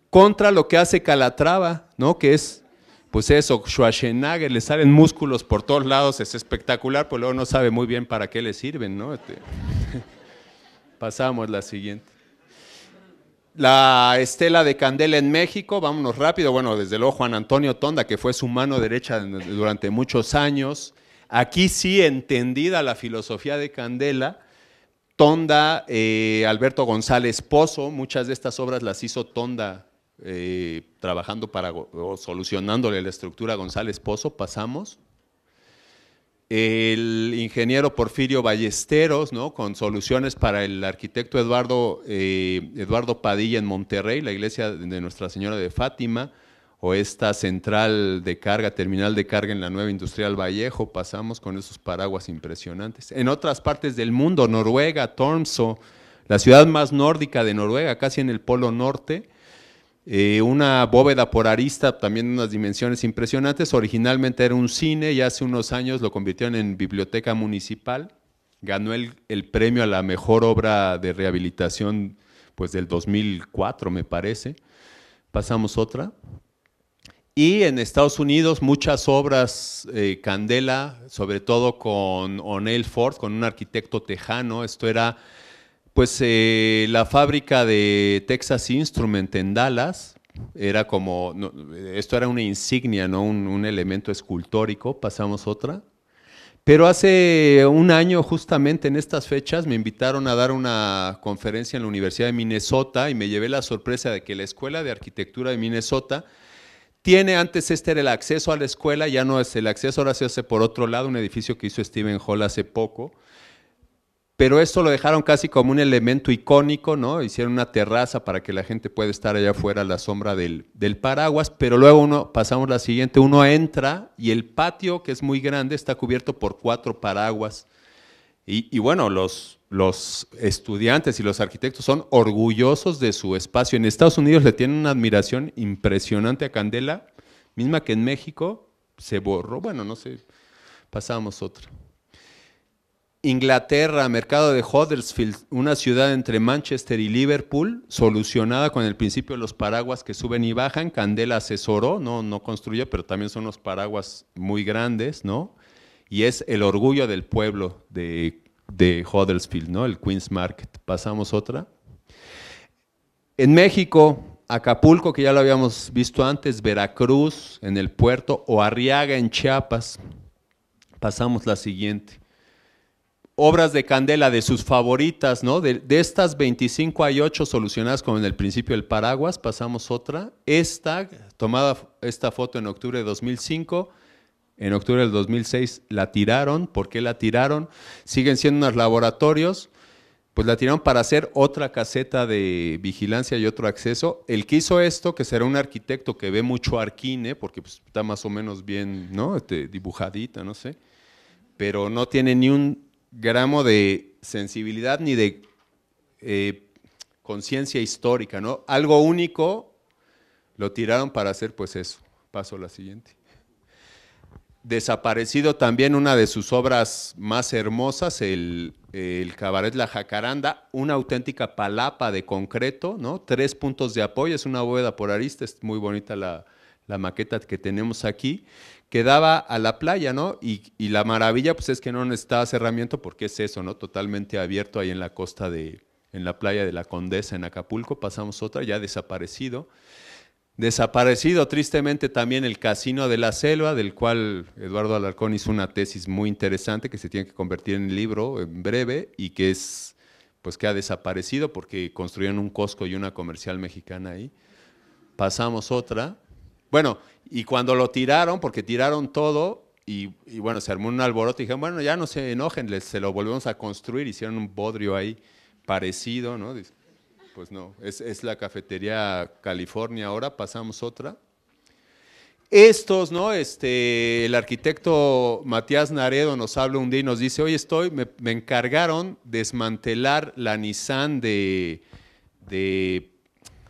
Contra lo que hace Calatrava, ¿no? Que es pues eso, Schwarzenegger, le salen músculos por todos lados, es espectacular, pero luego no sabe muy bien para qué le sirven, ¿no? Este, Pasamos la siguiente. La estela de Candela en México, vámonos rápido. Bueno, desde luego Juan Antonio Tonda, que fue su mano derecha durante muchos años. Aquí sí entendida la filosofía de Candela. Tonda, eh, Alberto González Pozo, muchas de estas obras las hizo Tonda eh, trabajando para solucionándole la estructura a González Pozo. Pasamos el ingeniero Porfirio Ballesteros, ¿no? con soluciones para el arquitecto Eduardo, eh, Eduardo Padilla en Monterrey, la iglesia de Nuestra Señora de Fátima, o esta central de carga, terminal de carga en la nueva industrial Vallejo, pasamos con esos paraguas impresionantes. En otras partes del mundo, Noruega, Tormso, la ciudad más nórdica de Noruega, casi en el polo norte, eh, una bóveda por arista, también de unas dimensiones impresionantes. Originalmente era un cine y hace unos años lo convirtieron en biblioteca municipal. Ganó el, premio a la mejor obra de rehabilitación pues del 2004, me parece. Pasamos otra. Y en Estados Unidos muchas obras, eh, Candela, sobre todo con O'Neill Ford, con un arquitecto tejano, esto era pues eh, la fábrica de Texas Instrument en Dallas era como, esto era una insignia, ¿no? Un, un, elemento escultórico, pasamos otra. Pero hace un año, justamente en estas fechas, me invitaron a dar una conferencia en la Universidad de Minnesota y me llevé la sorpresa de que la Escuela de Arquitectura de Minnesota tiene, antes este era el acceso a la escuela, ya no es el acceso, ahora se hace por otro lado, un edificio que hizo Stephen Hall hace poco, pero esto lo dejaron casi como un elemento icónico, ¿no? Hicieron una terraza para que la gente pueda estar allá afuera a la sombra del, del paraguas, pero luego uno, pasamos la siguiente, uno entra y el patio, que es muy grande, está cubierto por cuatro paraguas. Y, bueno, los, los estudiantes y los arquitectos son orgullosos de su espacio. En Estados Unidos le tienen una admiración impresionante a Candela, misma que en México se borró, bueno, no sé, pasamos otra. Inglaterra, mercado de Huddersfield, una ciudad entre Manchester y Liverpool, solucionada con el principio de los paraguas que suben y bajan. Candela asesoró, no, no construye, pero también son los paraguas muy grandes, ¿no? Y es el orgullo del pueblo de, de Huddersfield, ¿no? El Queen's Market. Pasamos otra. En México, Acapulco, que ya lo habíamos visto antes, Veracruz en el puerto, o Arriaga en Chiapas. Pasamos la siguiente obras de candela de sus favoritas, ¿no? De, estas 25 hay 8 solucionadas como en el principio del paraguas. Pasamos otra. Esta, tomada esta foto en octubre de 2005. En octubre del 2006 la tiraron. ¿Por qué la tiraron? Siguen siendo unos laboratorios. Pues la tiraron para hacer otra caseta de vigilancia y otro acceso. El que hizo esto, que será un arquitecto que ve mucho arquine, porque pues, está más o menos bien, ¿no? Este, dibujadita, no sé. Pero no tiene ni un gramo de sensibilidad ni de eh, conciencia histórica, ¿no? Algo único lo tiraron para hacer pues eso. Paso a la siguiente. Desaparecido también una de sus obras más hermosas, el, el cabaret La Jacaranda, una auténtica palapa de concreto, ¿no? Tres puntos de apoyo, es una bóveda por arista, es muy bonita la, la maqueta que tenemos aquí, quedaba a la playa, ¿no? Y, la maravilla, pues es que no necesitaba cerramiento porque es eso, ¿no? Totalmente abierto ahí en la costa de, en la playa de la Condesa, en Acapulco, pasamos otra, ya desaparecido. Desaparecido tristemente también el Casino de la Selva, del cual Eduardo Alarcón hizo una tesis muy interesante que se tiene que convertir en libro en breve y que es, pues que ha desaparecido porque construyeron un Costco y una comercial mexicana ahí. Pasamos otra, bueno, y cuando lo tiraron, porque tiraron todo, y, bueno, se armó un alboroto y dijeron, bueno, ya no se enojen, les, se lo volvemos a construir, hicieron un bodrio ahí parecido, ¿no? Pues no, es, la cafetería California ahora, pasamos otra. Estos, ¿no? Este, el arquitecto Matías Naredo nos habla un día y nos dice, hoy estoy, me, me, encargaron desmantelar la Nissan de, de,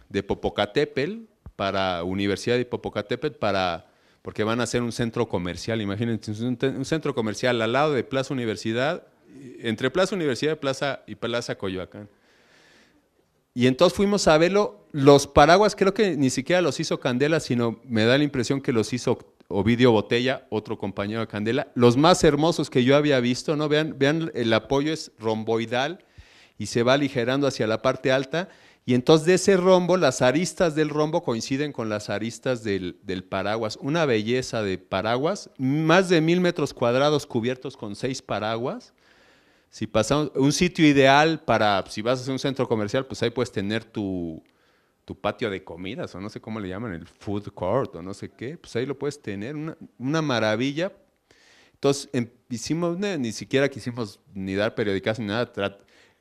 de Popocatépetl, para Universidad de Popocatépetl, para, porque van a hacer un centro comercial. Imagínense, un, centro comercial al lado de Plaza Universidad, entre Plaza Universidad y Plaza, Plaza Coyoacán. Y entonces fuimos a verlo. Los paraguas creo que ni siquiera los hizo Candela, sino me da la impresión que los hizo Ovidio Botella, otro compañero de Candela. Los más hermosos que yo había visto, ¿no? Vean, vean el apoyo es romboidal y se va aligerando hacia la parte alta y entonces de ese rombo, las aristas del rombo coinciden con las aristas del, paraguas. Una belleza de paraguas, más de mil metros cuadrados cubiertos con seis paraguas. Si pasamos, un sitio ideal para, si vas a hacer un centro comercial, pues ahí puedes tener tu, patio de comidas, o no sé cómo le llaman, el food court, o no sé qué, pues ahí lo puedes tener, una, maravilla. Entonces, em, hicimos, ni, siquiera quisimos ni dar periódicas ni nada,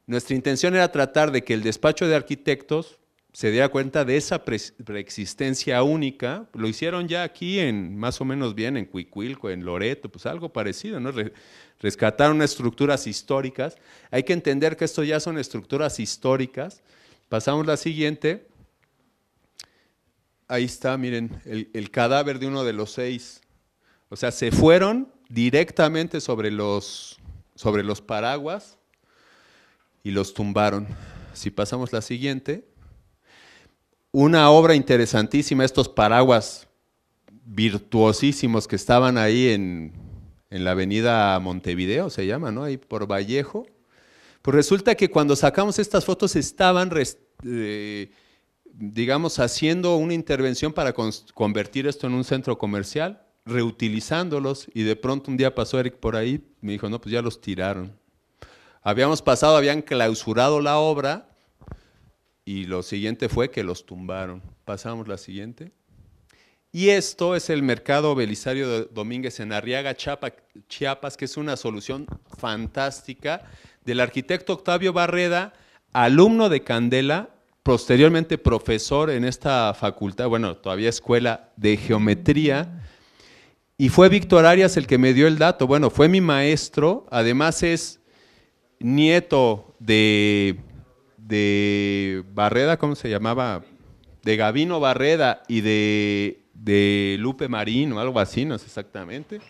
nuestra intención era tratar de que el despacho de arquitectos se diera cuenta de esa preexistencia única. Lo hicieron ya aquí en más o menos bien en Cuicuilco, en Loreto, pues algo parecido, ¿no? rescataron estructuras históricas. Hay que entender que esto ya son estructuras históricas. Pasamos a la siguiente. Ahí está, miren, el, cadáver de uno de los seis. O sea, se fueron directamente sobre los, sobre los paraguas y los tumbaron. Si pasamos la siguiente, una obra interesantísima, estos paraguas virtuosísimos que estaban ahí en, la avenida Montevideo, se llama, ¿no? Ahí por Vallejo. Pues resulta que cuando sacamos estas fotos estaban, eh, digamos, haciendo una intervención para convertir esto en un centro comercial, reutilizándolos, y de pronto un día pasó Eric por ahí, me dijo, no, pues ya los tiraron. Habíamos pasado, habían clausurado la obra y lo siguiente fue que los tumbaron. Pasamos la siguiente. Y esto es el mercado Belisario de Domínguez en Arriaga, Chiapas, que es una solución fantástica del arquitecto Octavio Barreda, alumno de Candela, posteriormente profesor en esta facultad, bueno, todavía escuela de geometría. Y fue Víctor Arias el que me dio el dato. Bueno, fue mi maestro. Además es nieto de, de Barreda, ¿cómo se llamaba? De Gavino Barreda y de, de Lupe Marín o algo así, no sé exactamente.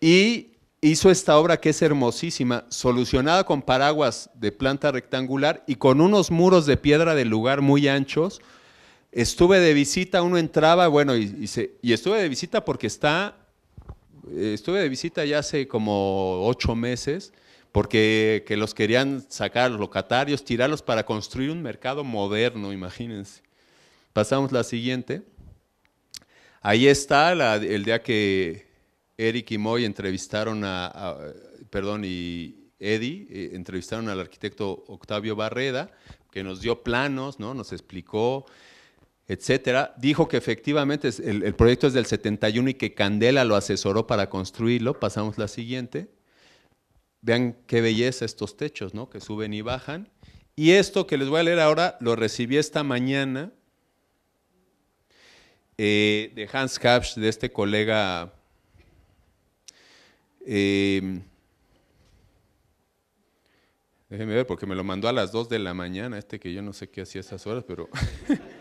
Y hizo esta obra que es hermosísima, solucionada con paraguas de planta rectangular y con unos muros de piedra del lugar muy anchos. Estuve de visita, uno entraba, bueno, y, y estuve de visita porque está, eh, estuve de visita ya hace como ocho meses porque los querían sacar los locatarios, tirarlos para construir un mercado moderno, imagínense. Pasamos la siguiente. Ahí está el día que Eric y Moy entrevistaron a, perdón, y Eddie eh, entrevistaron al arquitecto Octavio Barreda, que nos dio planos, ¿no? nos explicó, etcétera. Dijo que efectivamente el, el proyecto es del 71 y que Candela lo asesoró para construirlo. Pasamos la siguiente. Vean qué belleza estos techos, ¿no? Que suben y bajan. Y esto que les voy a leer ahora lo recibí esta mañana eh, de Hans Kapsch, de este colega em, déjenme ver, porque me lo mandó a las 2 de la mañana, este que yo no sé qué hacía esas horas, pero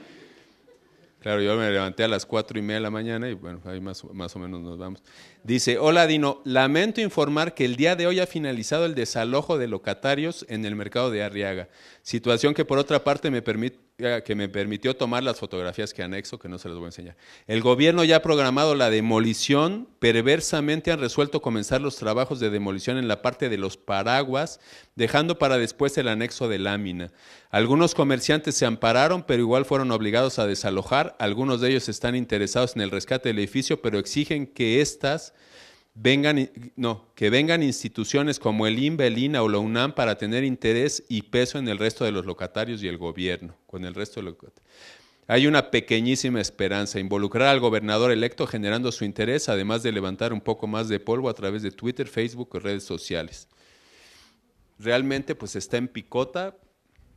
Claro, yo me levanté a las cuatro y media de la mañana y bueno, ahí más, más o menos nos vamos. Dice, hola Dino, lamento informar que el día de hoy ha finalizado el desalojo de locatarios en el mercado de Arriaga, situación que por otra parte me permite que me permitió tomar las fotografías que anexo, que no se las voy a enseñar. El gobierno ya ha programado la demolición. Perversamente han resuelto comenzar los trabajos de demolición en la parte de los paraguas, dejando para después el anexo de lámina. Algunos comerciantes se ampararon, pero igual fueron obligados a desalojar. Algunos de ellos están interesados en el rescate del edificio, pero exigen que estas vengan, no, que vengan instituciones como el Inbelina o la UNAM para tener interés y peso en el resto de los locatarios y el gobierno, con el resto de hay una pequeñísima esperanza. Involucrar al gobernador electo generando su interés, además de levantar un poco más de polvo a través de Twitter, Facebook o redes sociales. Realmente, pues está en picota,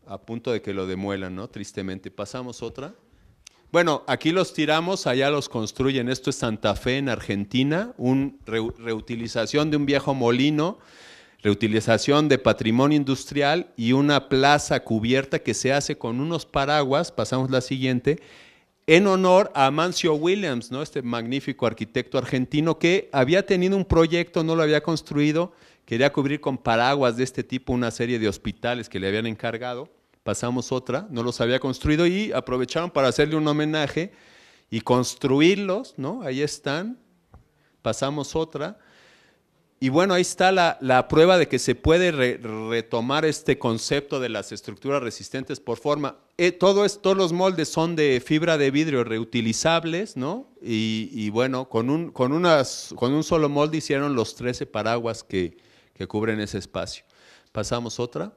a punto de que lo demuelan, ¿no? Tristemente. Pasamos otra. Bueno, aquí los tiramos, allá los construyen. Esto es Santa Fe en Argentina, una reutilización de un viejo molino, reutilización de patrimonio industrial y una plaza cubierta que se hace con unos paraguas, pasamos la siguiente, en honor a Mancio Williams, ¿no? este magnífico arquitecto argentino que había tenido un proyecto, no lo había construido, quería cubrir con paraguas de este tipo una serie de hospitales que le habían encargado pasamos otra, no los había construido y aprovecharon para hacerle un homenaje y construirlos, ¿no? Ahí están, pasamos otra. Y bueno, ahí está la, prueba de que se puede retomar este concepto de las estructuras resistentes por forma. Eh, todo todos los moldes son de fibra de vidrio reutilizables, ¿no? Y, bueno, con un, con, unas, con un solo molde hicieron los 13 paraguas que cubren ese espacio. Pasamos otra.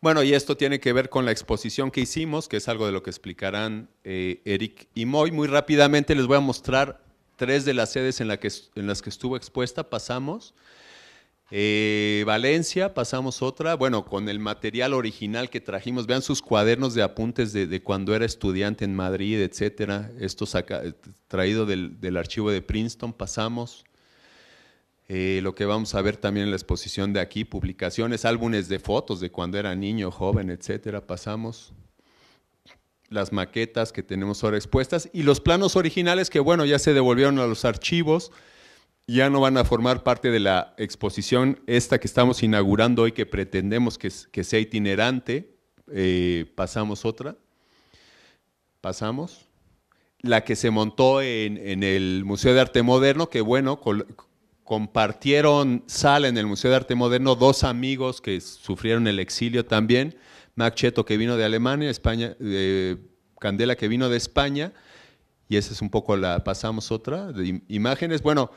Bueno, y esto tiene que ver con la exposición que hicimos, que es algo de lo que explicarán eh, Eric y Moy. Muy rápidamente les voy a mostrar tres de las sedes en, las que estuvo expuesta. Pasamos. Eh, Valencia, pasamos otra, bueno, con el material original que trajimos, vean sus cuadernos de apuntes de, cuando era estudiante en Madrid, etcétera, esto traído del, archivo de Princeton, pasamos, eh, lo que vamos a ver también en la exposición de aquí, publicaciones, álbumes de fotos de cuando era niño, joven, etcétera, pasamos las maquetas que tenemos ahora expuestas y los planos originales que, bueno, ya se devolvieron a los archivos, ya no van a formar parte de la exposición esta que estamos inaugurando hoy, que pretendemos que, sea itinerante. Eh, pasamos otra. Pasamos. La que se montó en, en, el Museo de Arte Moderno, que bueno, compartieron sala en el Museo de Arte Moderno dos amigos que sufrieron el exilio también, Mac Cheto que vino de Alemania, España, Candela que vino de España, y esa es un poco la, pasamos otra, de imágenes. Bueno,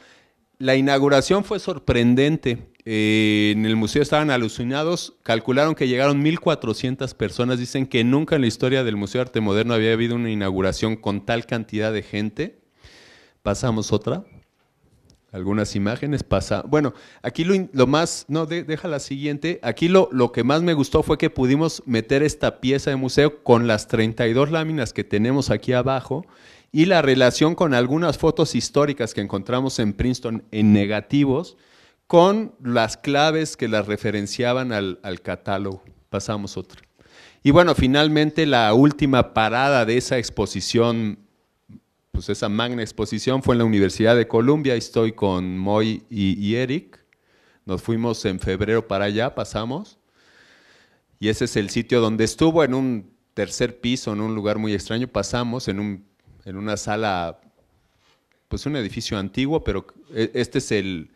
la inauguración fue sorprendente, eh, en el museo estaban alucinados, calcularon que llegaron 1.400 personas, dicen que nunca en la historia del Museo de Arte Moderno había habido una inauguración con tal cantidad de gente. Pasamos otra algunas imágenes pasa. Bueno, aquí lo, más, no, deja la siguiente. Aquí lo, lo que más me gustó fue que pudimos meter esta pieza de museo con las 32 láminas que tenemos aquí abajo y la relación con algunas fotos históricas que encontramos en Princeton en negativos con las claves que las referenciaban al, al catálogo. Pasamos otra. Y bueno, finalmente la última parada de esa exposición pues esa magna exposición fue en la Universidad de Columbia, estoy con Moy y, Eric, nos fuimos en febrero para allá, pasamos, y ese es el sitio donde estuvo, en un tercer piso, en un lugar muy extraño, pasamos en, una sala, pues un edificio antiguo, pero e, este es el...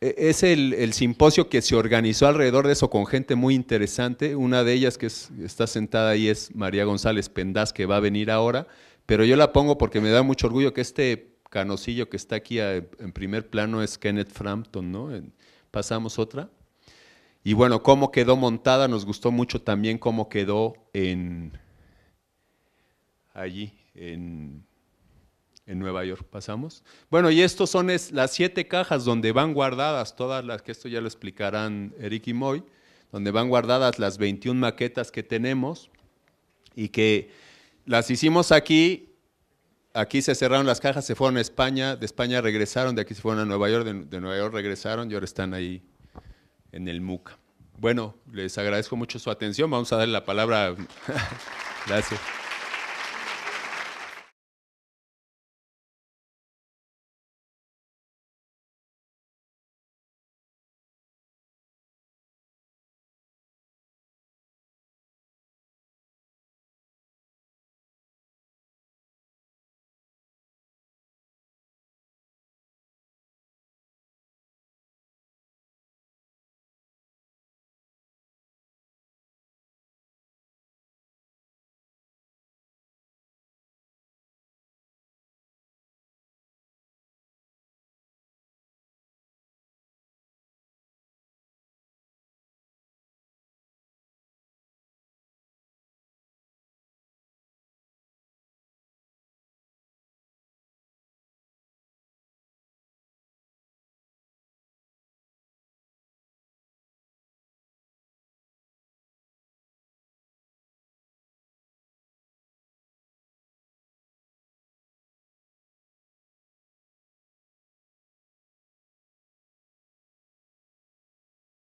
E, es el, simposio que se organizó alrededor de eso con gente muy interesante. Una de ellas que está sentada ahí es María González Pendaz, que va a venir ahora pero yo la pongo porque me da mucho orgullo que este canocillo que está aquí eh, en primer plano es Kenneth Frampton, ¿no? pasamos otra. Y bueno, cómo quedó montada, nos gustó mucho también cómo quedó en allí, en, Nueva York. Pasamos. Bueno, y estos son es, las siete cajas donde van guardadas todas las, que esto ya lo explicarán Eric y Moy, donde van guardadas las 21 maquetas que tenemos y que las hicimos aquí, aquí se cerraron las cajas, se fueron a España, de España regresaron, de aquí se fueron a Nueva York, de, Nueva York regresaron y ahora están ahí en el MUCA. Bueno, les agradezco mucho su atención, vamos a darle la palabra. Gracias.